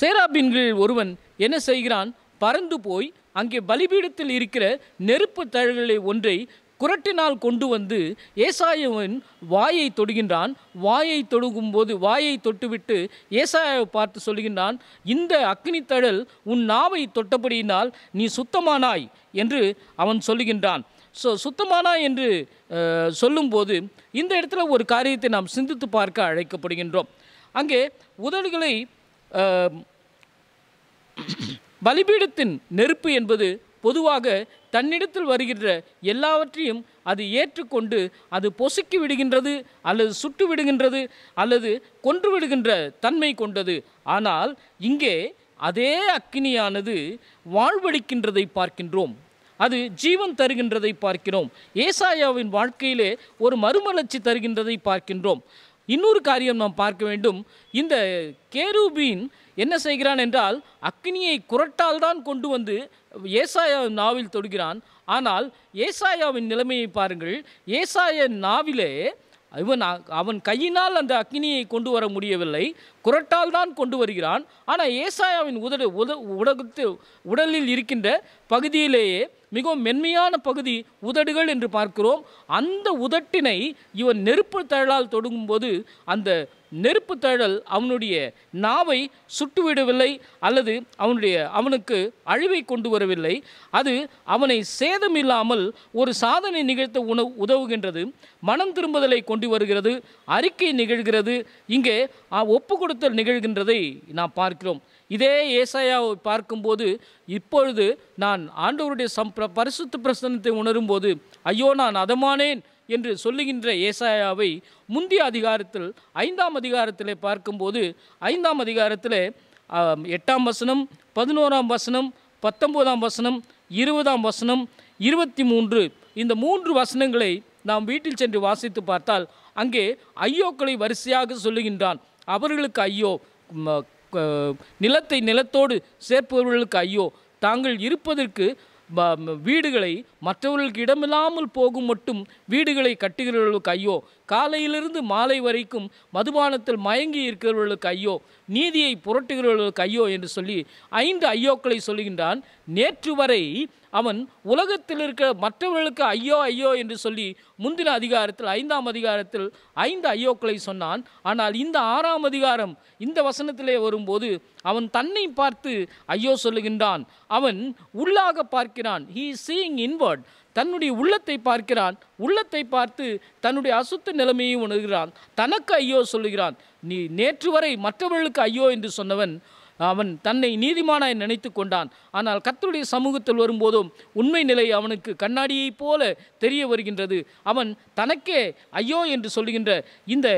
[SPEAKER 5] சேராபின்களில் ஒருவன் என்ன செய்கிறான் பறந்து போய் அங்கே பலிபீடத்தில் இருக்கிற நெருப்பு தழல்களை ஒன்றை குரட்டினால் கொண்டு வந்து ஏசாயவன் வாயை தொடுகின்றான் வாயை தொடுகும் போது வாயை தொட்டுவிட்டு ஏசாயாவை பார்த்து சொல்கின்றான் இந்த அக்னி தழல் உன் நாவை தொட்டபடியினால் நீ சுத்தமானாய் என்று அவன் சொல்லுகின்றான் ஸோ சுத்தமானாய் என்று சொல்லும்போது இந்த இடத்துல ஒரு காரியத்தை நாம் சிந்தித்து பார்க்க அழைக்கப்படுகின்றோம் அங்கே உதடுகளை பலிபீடத்தின் நெருப்பு என்பது பொதுவாக தன்னிடத்தில் வருகின்ற எல்லாவற்றையும் அது ஏற்றுக்கொண்டு அது பொசுக்கி விடுகின்றது அல்லது சுட்டு விடுகின்றது அல்லது கொன்று விடுகின்ற தன்மை கொண்டது ஆனால் இங்கே அதே அக்கினியானது வாழ்வழிக்கின்றதை பார்க்கின்றோம் அது ஜீவன் தருகின்றதை பார்க்கிறோம் ஏசாயாவின் வாழ்க்கையிலே ஒரு மறுமலர்ச்சி தருகின்றதை பார்க்கின்றோம் இன்னொரு காரியம் நாம் பார்க்க வேண்டும் இந்த கேரூபின் என்ன செய்கிறான் என்றால் அக்னியை குரட்டால் தான் கொண்டு வந்து ஏசாயா நாவில் தொடுகிறான் ஆனால் ஏசாயாவின் நிலைமையை பாருங்கள் ஏசாய நாவிலே இவன் அவன் கையினால் அந்த அக்னியை கொண்டு வர முடியவில்லை குரட்டால் தான் கொண்டு வருகிறான் ஆனால் ஏசாயாவின் உதடு உத உடகத்து உடலில் இருக்கின்ற பகுதியிலேயே மிகவும் மென்மையான பகுதி உதடுகள் என்று பார்க்கிறோம் அந்த உதட்டினை இவன் நெருப்பு தழலால் தொடங்கும்போது அந்த நெருப்பு தழல் அவனுடைய நாவை சுட்டுவிடவில்லை அல்லது அவனுடைய அவனுக்கு அழிவை கொண்டு வரவில்லை அது அவனை சேதம் இல்லாமல் ஒரு சாதனை நிகழ்த்த உணவு உதவுகின்றது மனம் திரும்புதலை கொண்டு வருகிறது அறிக்கை நிகழ்கிறது இங்கே ஒப்பு கொடுத்தல் நிகழ்கின்றதை நாம் பார்க்கிறோம் இதே ஏசாயாவை பார்க்கும்போது இப்பொழுது நான் ஆண்டவருடைய சம் பரிசுத்த பிரசனத்தை உணரும்போது ஐயோ நான் அதமானேன் என்று சொல்லுகின்ற ஏசாயாவை முந்தைய அதிகாரத்தில் ஐந்தாம் அதிகாரத்தில் பார்க்கும்போது ஐந்தாம் அதிகாரத்தில் எட்டாம் வசனம் பதினோராம் வசனம் பத்தொம்போதாம் வசனம் இருபதாம் வசனம் இருபத்தி மூன்று இந்த மூன்று வசனங்களை நாம் வீட்டில் சென்று வாசித்து பார்த்தால் அங்கே ஐயோக்களை வரிசையாக சொல்லுகின்றான் அவர்களுக்கு ஐயோ நிலத்தை நிலத்தோடு சேர்ப்பவர்களுக்கு ஐயோ தாங்கள் இருப்பதற்கு வீடுகளை மற்றவர்களுக்கு இடமில்லாமல் போகும் மட்டும் வீடுகளை கட்டுகிறவர்களுக்கு ஐயோ காலையிலிருந்து மாலை வரைக்கும் மதுபானத்தில் மயங்கி இருக்கிறவர்களுக்கு ஐயோ நீதியை புரட்டுகிறவர்களுக்கு ஐயோ என்று சொல்லி ஐந்து ஐயோக்களை சொல்லுகின்றான் நேற்று வரை அவன் உலகத்தில் இருக்கிற மற்றவர்களுக்கு ஐயோ ஐயோ என்று சொல்லி முந்தின அதிகாரத்தில் ஐந்தாம் அதிகாரத்தில் ஐந்து ஐயோக்களை சொன்னான் ஆனால் இந்த ஆறாம் அதிகாரம் இந்த வசனத்திலே வரும்போது அவன் தன்னை பார்த்து ஐயோ சொல்லுகின்றான் அவன் உள்ளாக பார்க்கிறான் ஹீ சீயிங் இன்வர்ட் தன்னுடைய உள்ளத்தை பார்க்கிறான் உள்ளத்தை பார்த்து தன்னுடைய அசுத்த நிலைமையை உணர்கிறான் தனக்கு ஐயோ சொல்லுகிறான் நீ நேற்று வரை மற்றவர்களுக்கு ஐயோ என்று சொன்னவன் அவன் தன்னை நீதிமானாய் நினைத்து கொண்டான் ஆனால் கத்தருடைய சமூகத்தில் வரும்போதும் உண்மை நிலை அவனுக்கு கண்ணாடியைப் போல தெரிய வருகின்றது அவன் தனக்கே ஐயோ என்று சொல்லுகின்ற இந்த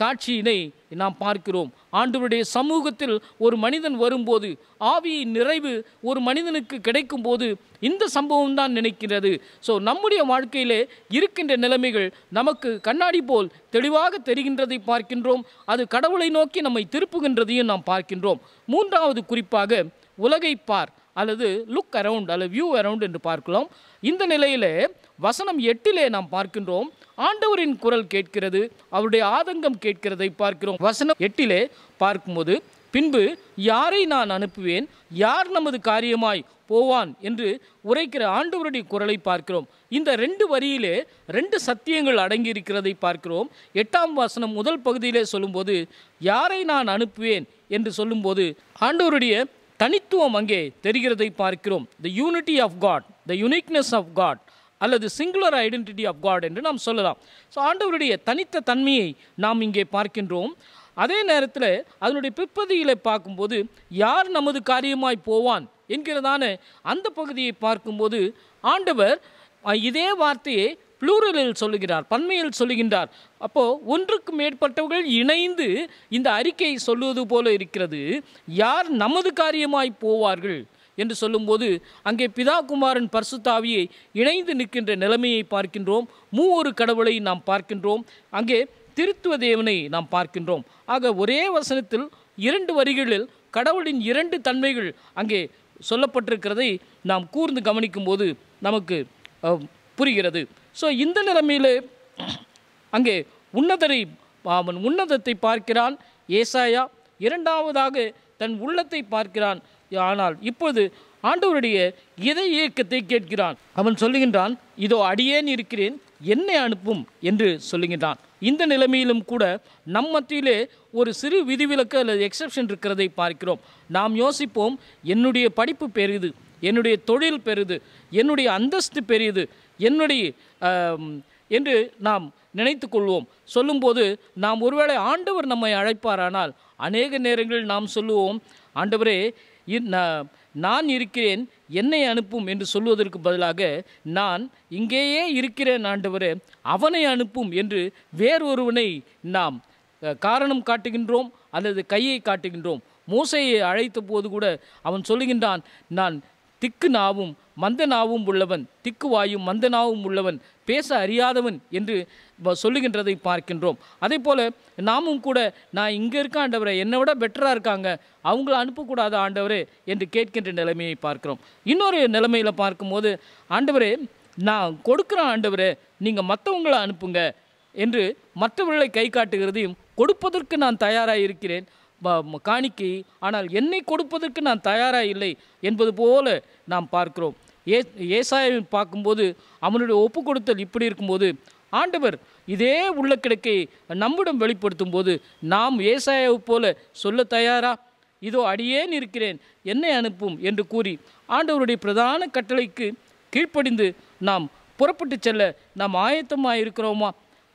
[SPEAKER 5] காட்சியினை நாம் பார்க்கிறோம் ஆண்டவருடைய சமூகத்தில் ஒரு மனிதன் வரும்போது ஆவியின் நிறைவு ஒரு மனிதனுக்கு கிடைக்கும் போது இந்த சம்பவம் தான் நினைக்கிறது ஸோ நம்முடைய வாழ்க்கையிலே இருக்கின்ற நிலைமைகள் நமக்கு கண்ணாடி போல் தெளிவாக தெரிகின்றதை பார்க்கின்றோம் அது கடவுளை நோக்கி நம்மை திருப்புகின்றதையும் நாம் பார்க்கின்றோம் மூன்றாவது குறிப்பாக உலகை பார் அல்லது லுக் அரவுண்ட் அல்லது வியூ அரவுண்ட் என்று பார்க்கலாம் இந்த நிலையிலே வசனம் எட்டிலே நாம் பார்க்கின்றோம் ஆண்டவரின் குரல் கேட்கிறது அவருடைய ஆதங்கம் கேட்கிறதை பார்க்கிறோம் வசனம் எட்டிலே பார்க்கும்போது பின்பு யாரை நான் அனுப்புவேன் யார் நமது காரியமாய் போவான் என்று உரைக்கிற ஆண்டவருடைய குரலை பார்க்கிறோம் இந்த ரெண்டு வரியிலே ரெண்டு சத்தியங்கள் அடங்கியிருக்கிறதை பார்க்கிறோம் எட்டாம் வாசனம் முதல் பகுதியிலே சொல்லும்போது யாரை நான் அனுப்புவேன் என்று சொல்லும்போது ஆண்டவருடைய தனித்துவம் அங்கே தெரிகிறதை பார்க்கிறோம் the unity of God the uniqueness of God அல்லது சிங்குலர் ஐடென்டிட்டி ஆஃப் காட் என்று நாம் சொல்லலாம் ஸோ ஆண்டவருடைய தனித்த தன்மையை நாம் இங்கே பார்க்கின்றோம் அதே நேரத்தில் அதனுடைய பிற்பதியில் பார்க்கும்போது யார் நமது காரியமாய் போவான் என்கிறதான அந்த பகுதியை பார்க்கும்போது ஆண்டவர் இதே வார்த்தையை ப்ளூரலில் சொல்லுகிறார் பன்மையில் சொல்லுகின்றார் அப்போது ஒன்றுக்கு மேற்பட்டவர்கள் இணைந்து இந்த அறிக்கை சொல்லுவது போல இருக்கிறது யார் நமது காரியமாய் போவார்கள் என்று சொல்லும்போது அங்கே பிதா பர்சுத்தாவியை இணைந்து நிற்கின்ற நிலைமையை பார்க்கின்றோம் மூவொரு கடவுளை நாம் பார்க்கின்றோம் அங்கே திருத்துவ தேவனை நாம் பார்க்கின்றோம் ஆக ஒரே வசனத்தில் இரண்டு வரிகளில் கடவுளின் இரண்டு தன்மைகள் அங்கே சொல்லப்பட்டிருக்கிறதை நாம் கூர்ந்து கவனிக்கும்போது நமக்கு புரிகிறது ஸோ இந்த நிலைமையிலே அங்கே உன்னதரை அவன் உன்னதத்தை பார்க்கிறான் ஏசாயா இரண்டாவதாக தன் உள்ளத்தை பார்க்கிறான் ஆனால் இப்போது ஆண்டவருடைய இதய இயக்கத்தை கேட்கிறான் அவன் சொல்லுகின்றான் இதோ அடியேன் இருக்கிறேன் என்னை அனுப்பும் என்று சொல்லுகின்றான் இந்த நிலைமையிலும் கூட நம் மத்தியிலே ஒரு சிறு விதிவிலக்கு அல்லது எக்ஸப்ஷன் இருக்கிறதை பார்க்கிறோம் நாம் யோசிப்போம் என்னுடைய படிப்பு பெரிது என்னுடைய தொழில் பெறுது என்னுடைய அந்தஸ்து பெரியது என்னுடைய என்று நாம் நினைத்து கொள்வோம் சொல்லும்போது நாம் ஒருவேளை ஆண்டவர் நம்மை அழைப்பாரானால் அநேக நேரங்களில் நாம் சொல்லுவோம் ஆண்டவரே நான் இருக்கிறேன் என்னை அனுப்பும் என்று சொல்வதற்கு பதிலாக நான் இங்கேயே இருக்கிறேன் ஆண்டவரே அவனை அனுப்பும் என்று வேறொருவனை நாம் காரணம் காட்டுகின்றோம் அல்லது கையை காட்டுகின்றோம் மோசையை அழைத்த போது கூட அவன் சொல்லுகின்றான் நான் திக்கு நாவும் மந்தனாவும் உள்ளவன் திக்குவாயும் மந்தனாவும் உள்ளவன் பேச அறியாதவன் என்று சொல்லுகின்றதை பார்க்கின்றோம் அதே போல் நாமும் கூட நான் இங்கே இருக்க ஆண்டவரை என்னை விட பெட்டராக இருக்காங்க அவங்கள அனுப்பக்கூடாத ஆண்டவரே என்று கேட்கின்ற நிலைமையை பார்க்கிறோம் இன்னொரு நிலைமையில் பார்க்கும்போது ஆண்டவரே நான் கொடுக்குற ஆண்டவரே நீங்கள் மற்றவங்களை அனுப்புங்க என்று மற்றவர்களை கை காட்டுகிறதையும் கொடுப்பதற்கு நான் தயாராக இருக்கிறேன் காணிக்கை ஆனால் என்னை கொடுப்பதற்கு நான் தயாராக இல்லை என்பது போல நாம் பார்க்கிறோம் ஏ ஏசாயை பார்க்கும்போது அவனுடைய ஒப்பு கொடுத்தல் இப்படி இருக்கும்போது ஆண்டவர் இதே உள்ள கிடக்கை நம்மிடம் வெளிப்படுத்தும் போது நாம் ஏசாயாவை போல சொல்ல தயாரா இதோ அடியேன் இருக்கிறேன் என்னை அனுப்பும் என்று கூறி ஆண்டவருடைய பிரதான கட்டளைக்கு கீழ்ப்படிந்து நாம் புறப்பட்டு செல்ல நாம் ஆயத்தமாக இருக்கிறோமா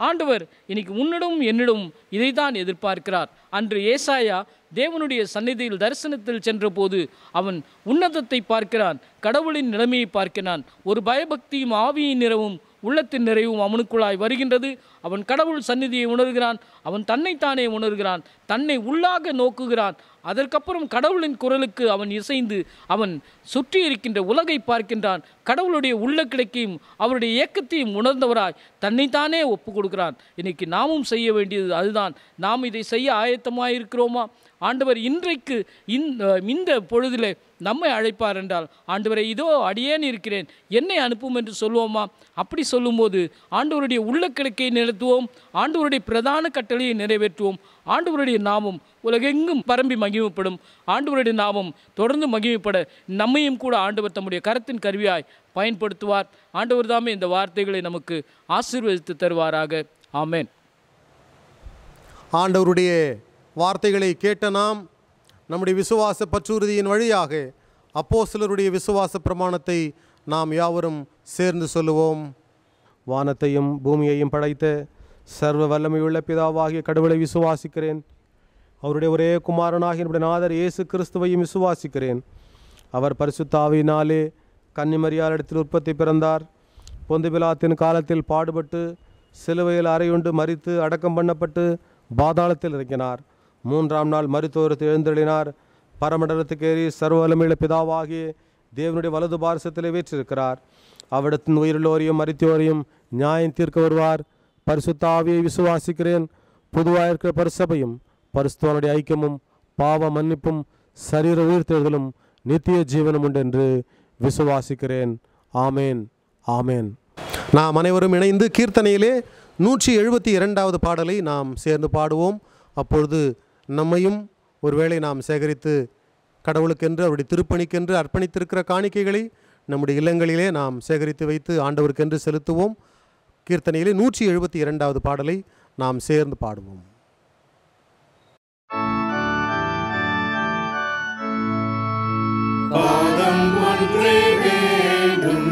[SPEAKER 5] ஆண்டவர் இன்னைக்கு உன்னிடம் என்னிடம் இதைத்தான் எதிர்பார்க்கிறார் அன்று ஏசாயா தேவனுடைய சந்நிதியில் தரிசனத்தில் சென்றபோது அவன் உன்னதத்தை பார்க்கிறான் கடவுளின் நிலைமையை பார்க்கிறான் ஒரு பயபக்தியும் ஆவியின் நிறவும் உள்ளத்தின் நிறைவும் அவனுக்குள்ளாய் வருகின்றது அவன் கடவுள் சந்நிதியை உணர்கிறான் அவன் தன்னைத்தானே உணர்கிறான் தன்னை உள்ளாக நோக்குகிறான் அதற்கப்புறம் கடவுளின் குரலுக்கு அவன் இசைந்து அவன் சுற்றி இருக்கின்ற உலகை பார்க்கின்றான் கடவுளுடைய உள்ள கிடைக்கையும் அவருடைய இயக்கத்தையும் உணர்ந்தவராய் தன்னைத்தானே ஒப்பு கொடுக்கிறான் இன்னைக்கு நாமும் செய்ய வேண்டியது அதுதான் நாம் இதை செய்ய ஆயத்தமாக இருக்கிறோமா ஆண்டவர் இன்றைக்கு இந்த பொழுதில் நம்மை அழைப்பார் என்றால் ஆண்டவரை இதோ அடியேன் இருக்கிறேன் என்னை அனுப்பும் என்று சொல்லுவோமா அப்படி சொல்லும்போது ஆண்டவருடைய உள்ள கிழக்கை நிறுத்துவோம் ஆண்டவருடைய பிரதான கட்டளையை நிறைவேற்றுவோம் ஆண்டவருடைய நாமம் உலகெங்கும் பரம்பி மகிமைப்படும் ஆண்டவருடைய நாமம் தொடர்ந்து மகிமைப்பட நம்மையும் கூட ஆண்டவர் தம்முடைய கரத்தின் கருவியாய் பயன்படுத்துவார் ஆண்டவர் தாமே இந்த வார்த்தைகளை நமக்கு ஆசீர்வதித்து தருவாராக ஆமேன்
[SPEAKER 2] ஆண்டவருடைய வார்த்தைகளை கேட்ட நாம் நம்முடைய விசுவாச பற்றுறுதியின் வழியாக அப்போ சிலருடைய விசுவாச பிரமாணத்தை நாம் யாவரும் சேர்ந்து சொல்லுவோம் வானத்தையும் பூமியையும் படைத்த சர்வ வல்லமையுள்ள பிதாவாகிய கடவுளை விசுவாசிக்கிறேன் அவருடைய ஒரே குமாரனாகிய என்னுடைய நாதர் இயேசு கிறிஸ்துவையும் விசுவாசிக்கிறேன் அவர் பரிசுத்தாவினாலே இடத்தில் உற்பத்தி பிறந்தார் பொந்து பிலாத்தின் காலத்தில் பாடுபட்டு சிலுவையில் அறையுண்டு மறித்து அடக்கம் பண்ணப்பட்டு பாதாளத்தில் இறங்கினார் மூன்றாம் நாள் மருத்துவரத்து எழுந்தெழினார் பரமண்டலத்துக்கு ஏறி சர்வலமிழ பிதாவாகி தேவனுடைய வலது பாரசத்தில் வீற்றிருக்கிறார் அவ்விடத்தின் உயிரிழோரையும் மருத்துவரையும் நியாயம் தீர்க்க வருவார் பரிசுத்தாவியை விசுவாசிக்கிறேன் பொதுவாக இருக்கிற பரிசபையும் பரிசுத்தவனுடைய ஐக்கியமும் பாவ மன்னிப்பும் சரீர உயிர்த்தேர்தலும் நித்திய ஜீவனம் உண்டு என்று விசுவாசிக்கிறேன் ஆமேன் ஆமேன் நாம் அனைவரும் இணைந்து கீர்த்தனையிலே நூற்றி எழுபத்தி இரண்டாவது பாடலை நாம் சேர்ந்து பாடுவோம் அப்பொழுது நம்மையும் ஒருவேளை நாம் சேகரித்து கடவுளுக்கென்று அவருடைய திருப்பணிக்கென்று அர்ப்பணித்திருக்கிற காணிக்கைகளை நம்முடைய இல்லங்களிலே நாம் சேகரித்து வைத்து ஆண்டவருக்கென்று செலுத்துவோம் கீர்த்தனையிலே நூற்றி எழுபத்தி இரண்டாவது பாடலை நாம் சேர்ந்து பாடுவோம்
[SPEAKER 6] பாதம் ஒன்றே வேண்டும்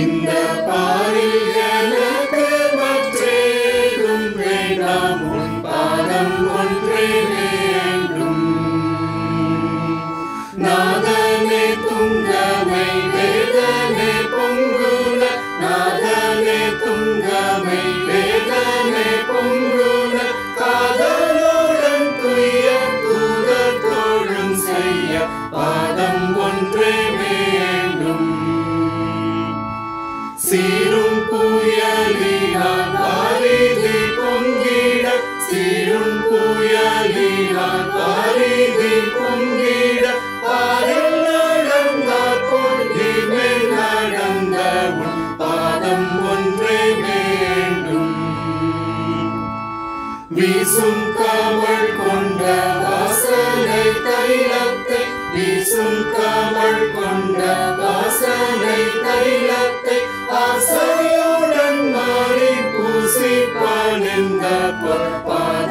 [SPEAKER 6] இந்த பாரில் எனக்கு மற்றேதும் வேண்டாமோ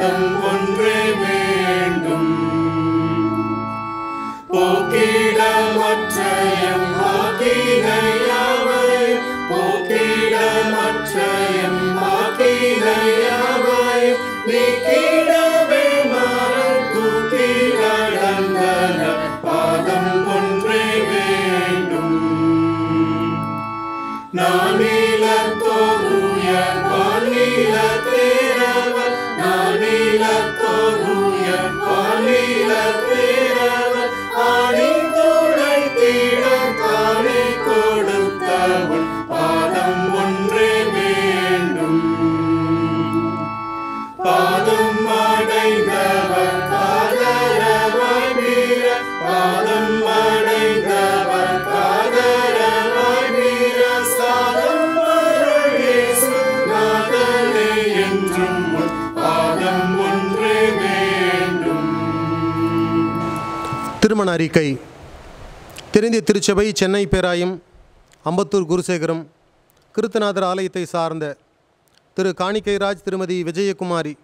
[SPEAKER 6] பாதம் ஒன்றே வேண்டும் போக்கிடமற்ற எம் ஆக்கினையாவை போக்கிடமற்ற எம் ஆக்கினையாவை நீக்கிடவே மறந்துக்கிடந்தன பாதம் ஒன்றே வேண்டும் நானே
[SPEAKER 2] திருமண அறிக்கை திருந்தி திருச்சபை சென்னை பேராயம் அம்பத்தூர் குருசேகரம் கிருத்தநாதர் ஆலயத்தை சார்ந்த திரு காணிக்கைராஜ் திருமதி விஜயகுமாரி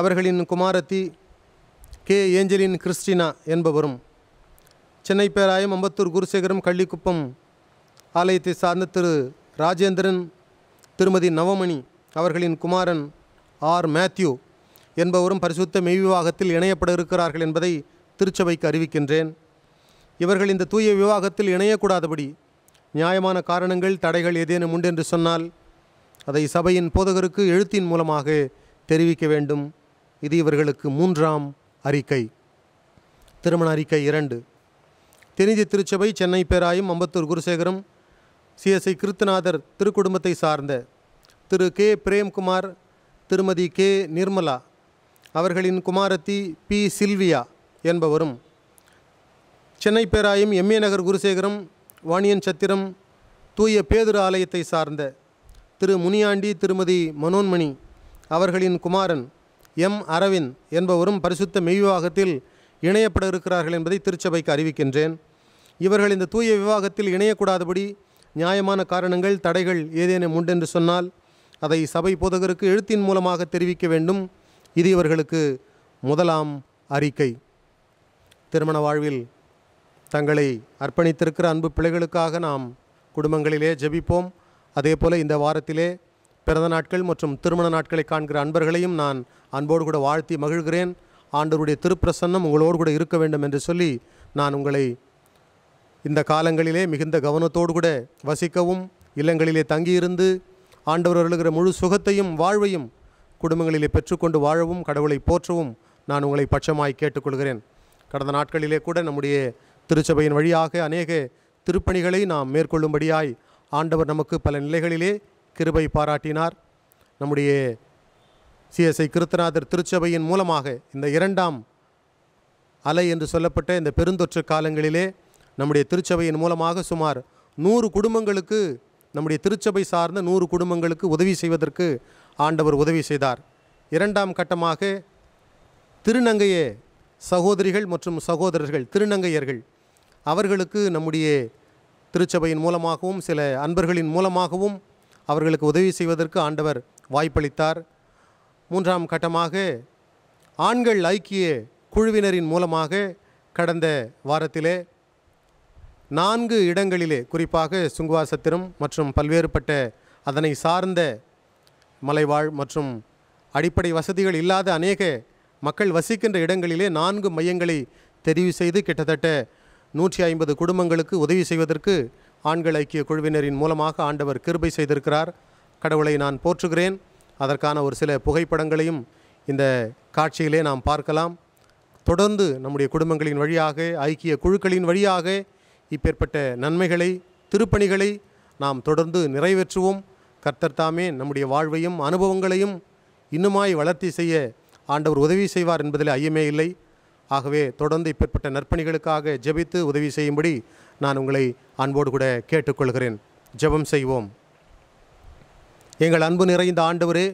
[SPEAKER 2] அவர்களின் குமாரத்தி கே ஏஞ்சலின் கிறிஸ்டினா என்பவரும் சென்னை பேராயம் அம்பத்தூர் குருசேகரம் கள்ளிக்குப்பம் ஆலயத்தை சார்ந்த திரு ராஜேந்திரன் திருமதி நவமணி அவர்களின் குமாரன் ஆர் மேத்யூ என்பவரும் பரிசுத்த மெய்விவாகத்தில் இணையப்பட இருக்கிறார்கள் என்பதை திருச்சபைக்கு அறிவிக்கின்றேன் இவர்கள் இந்த தூய விவாகத்தில் இணையக்கூடாதபடி நியாயமான காரணங்கள் தடைகள் ஏதேனும் உண்டென்று சொன்னால் அதை சபையின் போதகருக்கு எழுத்தின் மூலமாக தெரிவிக்க வேண்டும் இது இவர்களுக்கு மூன்றாம் அறிக்கை திருமண அறிக்கை இரண்டு தெனிதி திருச்சபை சென்னை பேராயும் அம்பத்தூர் குருசேகரம் சிஎஸ்ஐ கிருத்துநாதர் திருக்குடும்பத்தை சார்ந்த திரு கே பிரேம்குமார் திருமதி கே நிர்மலா அவர்களின் குமாரத்தி பி சில்வியா என்பவரும் சென்னை பேராயம் எம்ஏ நகர் குருசேகரம் வாணியன் சத்திரம் தூய பேதுரு ஆலயத்தை சார்ந்த திரு முனியாண்டி திருமதி மனோன்மணி அவர்களின் குமாரன் எம் அரவிந்த் என்பவரும் பரிசுத்த மெய் விவாகத்தில் இணையப்பட இருக்கிறார்கள் என்பதை திருச்சபைக்கு அறிவிக்கின்றேன் இவர்கள் இந்த தூய விவாகத்தில் இணையக்கூடாதபடி நியாயமான காரணங்கள் தடைகள் ஏதேனும் உண்டென்று சொன்னால் அதை சபை போதகருக்கு எழுத்தின் மூலமாக தெரிவிக்க வேண்டும் இது இவர்களுக்கு முதலாம் அறிக்கை திருமண வாழ்வில் தங்களை அர்ப்பணித்திருக்கிற அன்பு பிள்ளைகளுக்காக நாம் குடும்பங்களிலே ஜெபிப்போம் அதே போல் இந்த வாரத்திலே பிறந்த நாட்கள் மற்றும் திருமண நாட்களை காண்கிற அன்பர்களையும் நான் அன்போடு கூட வாழ்த்தி மகிழ்கிறேன் ஆண்டவருடைய திருப்பிரசன்னம் உங்களோடு கூட இருக்க வேண்டும் என்று சொல்லி நான் உங்களை இந்த காலங்களிலே மிகுந்த கவனத்தோடு கூட வசிக்கவும் இல்லங்களிலே தங்கியிருந்து ஆண்டவர் அருளுகிற முழு சுகத்தையும் வாழ்வையும் குடும்பங்களிலே பெற்றுக்கொண்டு வாழவும் கடவுளை போற்றவும் நான் உங்களை பட்சமாய் கேட்டுக்கொள்கிறேன் கடந்த நாட்களிலே கூட நம்முடைய திருச்சபையின் வழியாக அநேக திருப்பணிகளை நாம் மேற்கொள்ளும்படியாய் ஆண்டவர் நமக்கு பல நிலைகளிலே கிருபை பாராட்டினார் நம்முடைய சிஎஸ்ஐ கிருத்தநாதர் திருச்சபையின் மூலமாக இந்த இரண்டாம் அலை என்று சொல்லப்பட்ட இந்த பெருந்தொற்று காலங்களிலே நம்முடைய திருச்சபையின் மூலமாக சுமார் நூறு குடும்பங்களுக்கு நம்முடைய திருச்சபை சார்ந்த நூறு குடும்பங்களுக்கு உதவி செய்வதற்கு ஆண்டவர் உதவி செய்தார் இரண்டாம் கட்டமாக திருநங்கையே சகோதரிகள் மற்றும் சகோதரர்கள் திருநங்கையர்கள் அவர்களுக்கு நம்முடைய திருச்சபையின் மூலமாகவும் சில அன்பர்களின் மூலமாகவும் அவர்களுக்கு உதவி செய்வதற்கு ஆண்டவர் வாய்ப்பளித்தார் மூன்றாம் கட்டமாக ஆண்கள் ஐக்கிய குழுவினரின் மூலமாக கடந்த வாரத்திலே நான்கு இடங்களிலே குறிப்பாக சுங்குவாசத்திரம் மற்றும் பல்வேறுபட்ட அதனை சார்ந்த மலைவாழ் மற்றும் அடிப்படை வசதிகள் இல்லாத அநேக மக்கள் வசிக்கின்ற இடங்களிலே நான்கு மையங்களை தெரிவு செய்து கிட்டத்தட்ட நூற்றி ஐம்பது குடும்பங்களுக்கு உதவி செய்வதற்கு ஆண்கள் ஐக்கிய குழுவினரின் மூலமாக ஆண்டவர் கிருபை செய்திருக்கிறார் கடவுளை நான் போற்றுகிறேன் அதற்கான ஒரு சில புகைப்படங்களையும் இந்த காட்சியிலே நாம் பார்க்கலாம் தொடர்ந்து நம்முடைய குடும்பங்களின் வழியாக ஐக்கிய குழுக்களின் வழியாக இப்பேற்பட்ட நன்மைகளை திருப்பணிகளை நாம் தொடர்ந்து நிறைவேற்றுவோம் கர்த்தர் தாமே நம்முடைய வாழ்வையும் அனுபவங்களையும் இன்னுமாய் வளர்த்தி செய்ய ஆண்டவர் உதவி செய்வார் என்பதில் ஐயமே இல்லை ஆகவே தொடர்ந்து இப்பேற்பட்ட நற்பணிகளுக்காக ஜெபித்து உதவி செய்யும்படி நான் உங்களை அன்போடு கூட கேட்டுக்கொள்கிறேன் ஜெபம் செய்வோம் எங்கள் அன்பு நிறைந்த ஆண்டவரே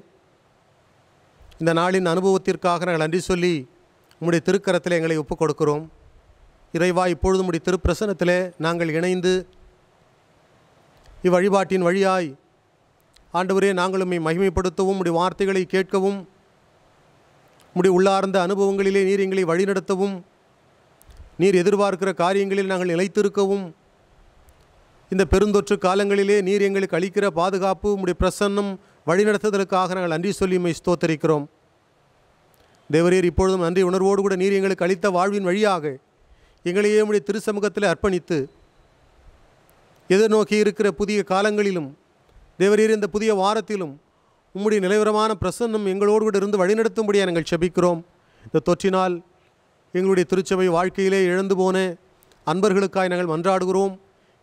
[SPEAKER 2] இந்த நாளின் அனுபவத்திற்காக நாங்கள் நன்றி சொல்லி உங்களுடைய திருக்கரத்தில் எங்களை ஒப்புக் கொடுக்கிறோம் இறைவா இப்பொழுது உடைய திருப்பிரசனத்தில் நாங்கள் இணைந்து இவ்வழிபாட்டின் வழியாய் ஆண்டவரே நாங்களும் மகிமைப்படுத்தவும் உடைய வார்த்தைகளை கேட்கவும் உடைய உள்ளார்ந்த அனுபவங்களிலே நீர் எங்களை வழிநடத்தவும் நீர் எதிர்பார்க்கிற காரியங்களில் நாங்கள் நிலைத்திருக்கவும் இந்த பெருந்தொற்று காலங்களிலே நீர் எங்களுக்கு அளிக்கிற பாதுகாப்பு உடைய பிரசன்னம் வழிநடத்துதலுக்காக நாங்கள் நன்றி சொல்லியுமை ஸ்தோத்தரிக்கிறோம் தேவரீர் இப்பொழுதும் நன்றி உணர்வோடு கூட நீர் எங்களுக்கு அளித்த வாழ்வின் வழியாக எங்களையே உடைய திருசமூகத்தில் அர்ப்பணித்து எதிர்நோக்கி இருக்கிற புதிய காலங்களிலும் தேவரீர் இந்த புதிய வாரத்திலும் உம்முடைய நிலைவரமான பிரசன்னம் எங்களோடு கூட இருந்து வழிநடத்தும்படியாக நாங்கள் செபிக்கிறோம் இந்த தொற்றினால் எங்களுடைய திருச்சபை வாழ்க்கையிலே இழந்து போன அன்பர்களுக்காய் நாங்கள் மன்றாடுகிறோம்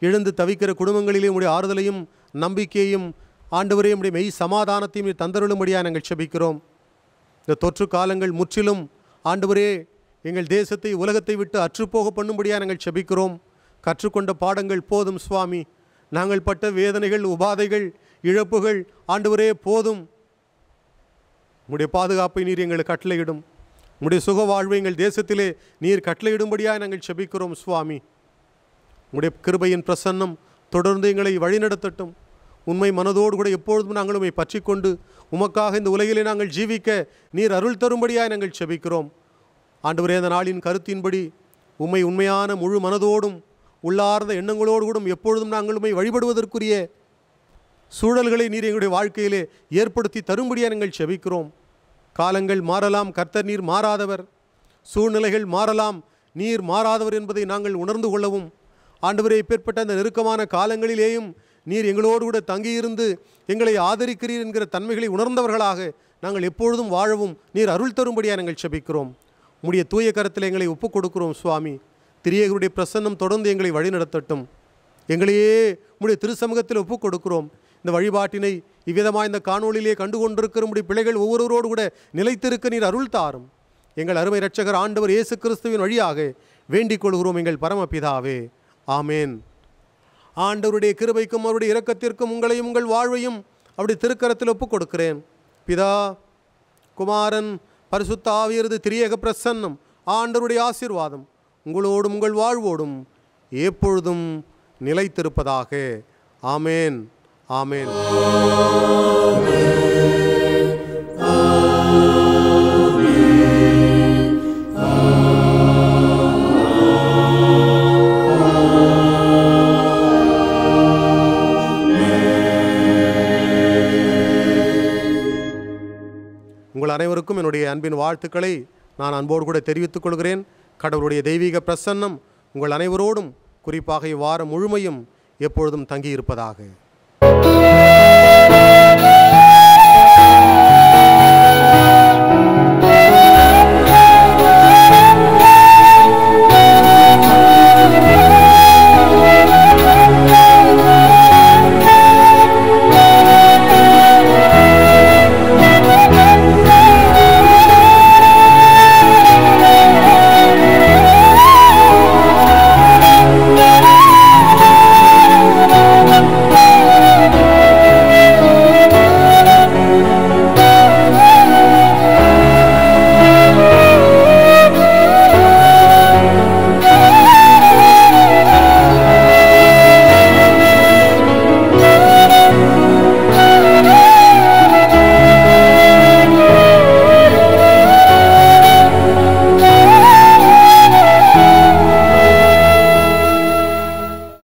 [SPEAKER 2] எழுந்து தவிக்கிற குடும்பங்களிலே உடைய ஆறுதலையும் நம்பிக்கையும் ஆண்டவரே உடைய மெய் சமாதானத்தையும் தந்தருளும்படியாக நாங்கள் செபிக்கிறோம் இந்த தொற்று காலங்கள் முற்றிலும் ஆண்டவரே எங்கள் தேசத்தை உலகத்தை விட்டு அற்றுப்போக பண்ணும்படியாக நாங்கள் செபிக்கிறோம் கற்றுக்கொண்ட பாடங்கள் போதும் சுவாமி நாங்கள் பட்ட வேதனைகள் உபாதைகள் இழப்புகள் ஆண்டவரே போதும் உங்களுடைய பாதுகாப்பை நீர் எங்களுக்கு கட்டளையிடும் உங்களுடைய சுக வாழ்வை எங்கள் தேசத்திலே நீர் கட்டளையிடும்படியாக நாங்கள் செபிக்கிறோம் சுவாமி உங்களுடைய கிருபையின் பிரசன்னம் தொடர்ந்து எங்களை வழிநடத்தட்டும் உண்மை மனதோடு கூட எப்பொழுதும் நாங்கள் உண்மை பற்றி கொண்டு உமக்காக இந்த உலகிலே நாங்கள் ஜீவிக்க நீர் அருள் தரும்படியாக நாங்கள் செபிக்கிறோம் ஆண்டவரே அந்த நாளின் கருத்தின்படி உண்மை உண்மையான முழு மனதோடும் உள்ளார்ந்த எண்ணங்களோடு கூடும் எப்பொழுதும் நாங்கள் உண்மை வழிபடுவதற்குரிய சூழல்களை நீர் எங்களுடைய வாழ்க்கையிலே ஏற்படுத்தி தரும்படியாக நாங்கள் செபிக்கிறோம் காலங்கள் மாறலாம் கர்த்தர் நீர் மாறாதவர் சூழ்நிலைகள் மாறலாம் நீர் மாறாதவர் என்பதை நாங்கள் உணர்ந்து கொள்ளவும் ஆண்டவரை இப்பேற்பட்ட அந்த நெருக்கமான காலங்களிலேயும் நீர் எங்களோடு கூட தங்கியிருந்து எங்களை ஆதரிக்கிறீர் என்கிற தன்மைகளை உணர்ந்தவர்களாக நாங்கள் எப்பொழுதும் வாழவும் நீர் அருள் தரும்படியாக நாங்கள் செபிக்கிறோம் உம்முடைய தூய கரத்தில் எங்களை ஒப்புக் கொடுக்கிறோம் சுவாமி திரியகருடைய பிரசன்னம் தொடர்ந்து எங்களை வழிநடத்தட்டும் எங்களையே உம்முடைய திருசமூகத்தில் ஒப்புக் கொடுக்கிறோம் இந்த வழிபாட்டினை இவ்விதமாக இந்த காணொளியிலே கண்டு கொண்டிருக்கிறபடி பிள்ளைகள் ஒவ்வொருவரோடு கூட நிலைத்திருக்க நீர் அருள் தாரும் எங்கள் அருமை இரட்சகர் ஆண்டவர் இயேசு கிறிஸ்துவின் வழியாக வேண்டிக் கொள்கிறோம் எங்கள் பரமபிதாவே ஆமேன் ஆண்டவருடைய கிருபைக்கும் அவருடைய இரக்கத்திற்கும் உங்களையும் உங்கள் வாழ்வையும் அப்படி திருக்கரத்தில் ஒப்புக் கொடுக்கிறேன் பிதா குமாரன் பரிசுத்த ஆவியரது திரியக பிரசன்னம் ஆண்டருடைய ஆசீர்வாதம் உங்களோடும் உங்கள் வாழ்வோடும் எப்பொழுதும் நிலைத்திருப்பதாக ஆமேன் ஆமேன் உங்கள் அனைவருக்கும் என்னுடைய அன்பின் வாழ்த்துக்களை நான் அன்போடு கூட தெரிவித்துக் கொள்கிறேன் கடவுளுடைய தெய்வீக பிரசன்னம் உங்கள் அனைவரோடும் குறிப்பாக இவ்வாரம் முழுமையும் எப்பொழுதும் தங்கியிருப்பதாக Yeah.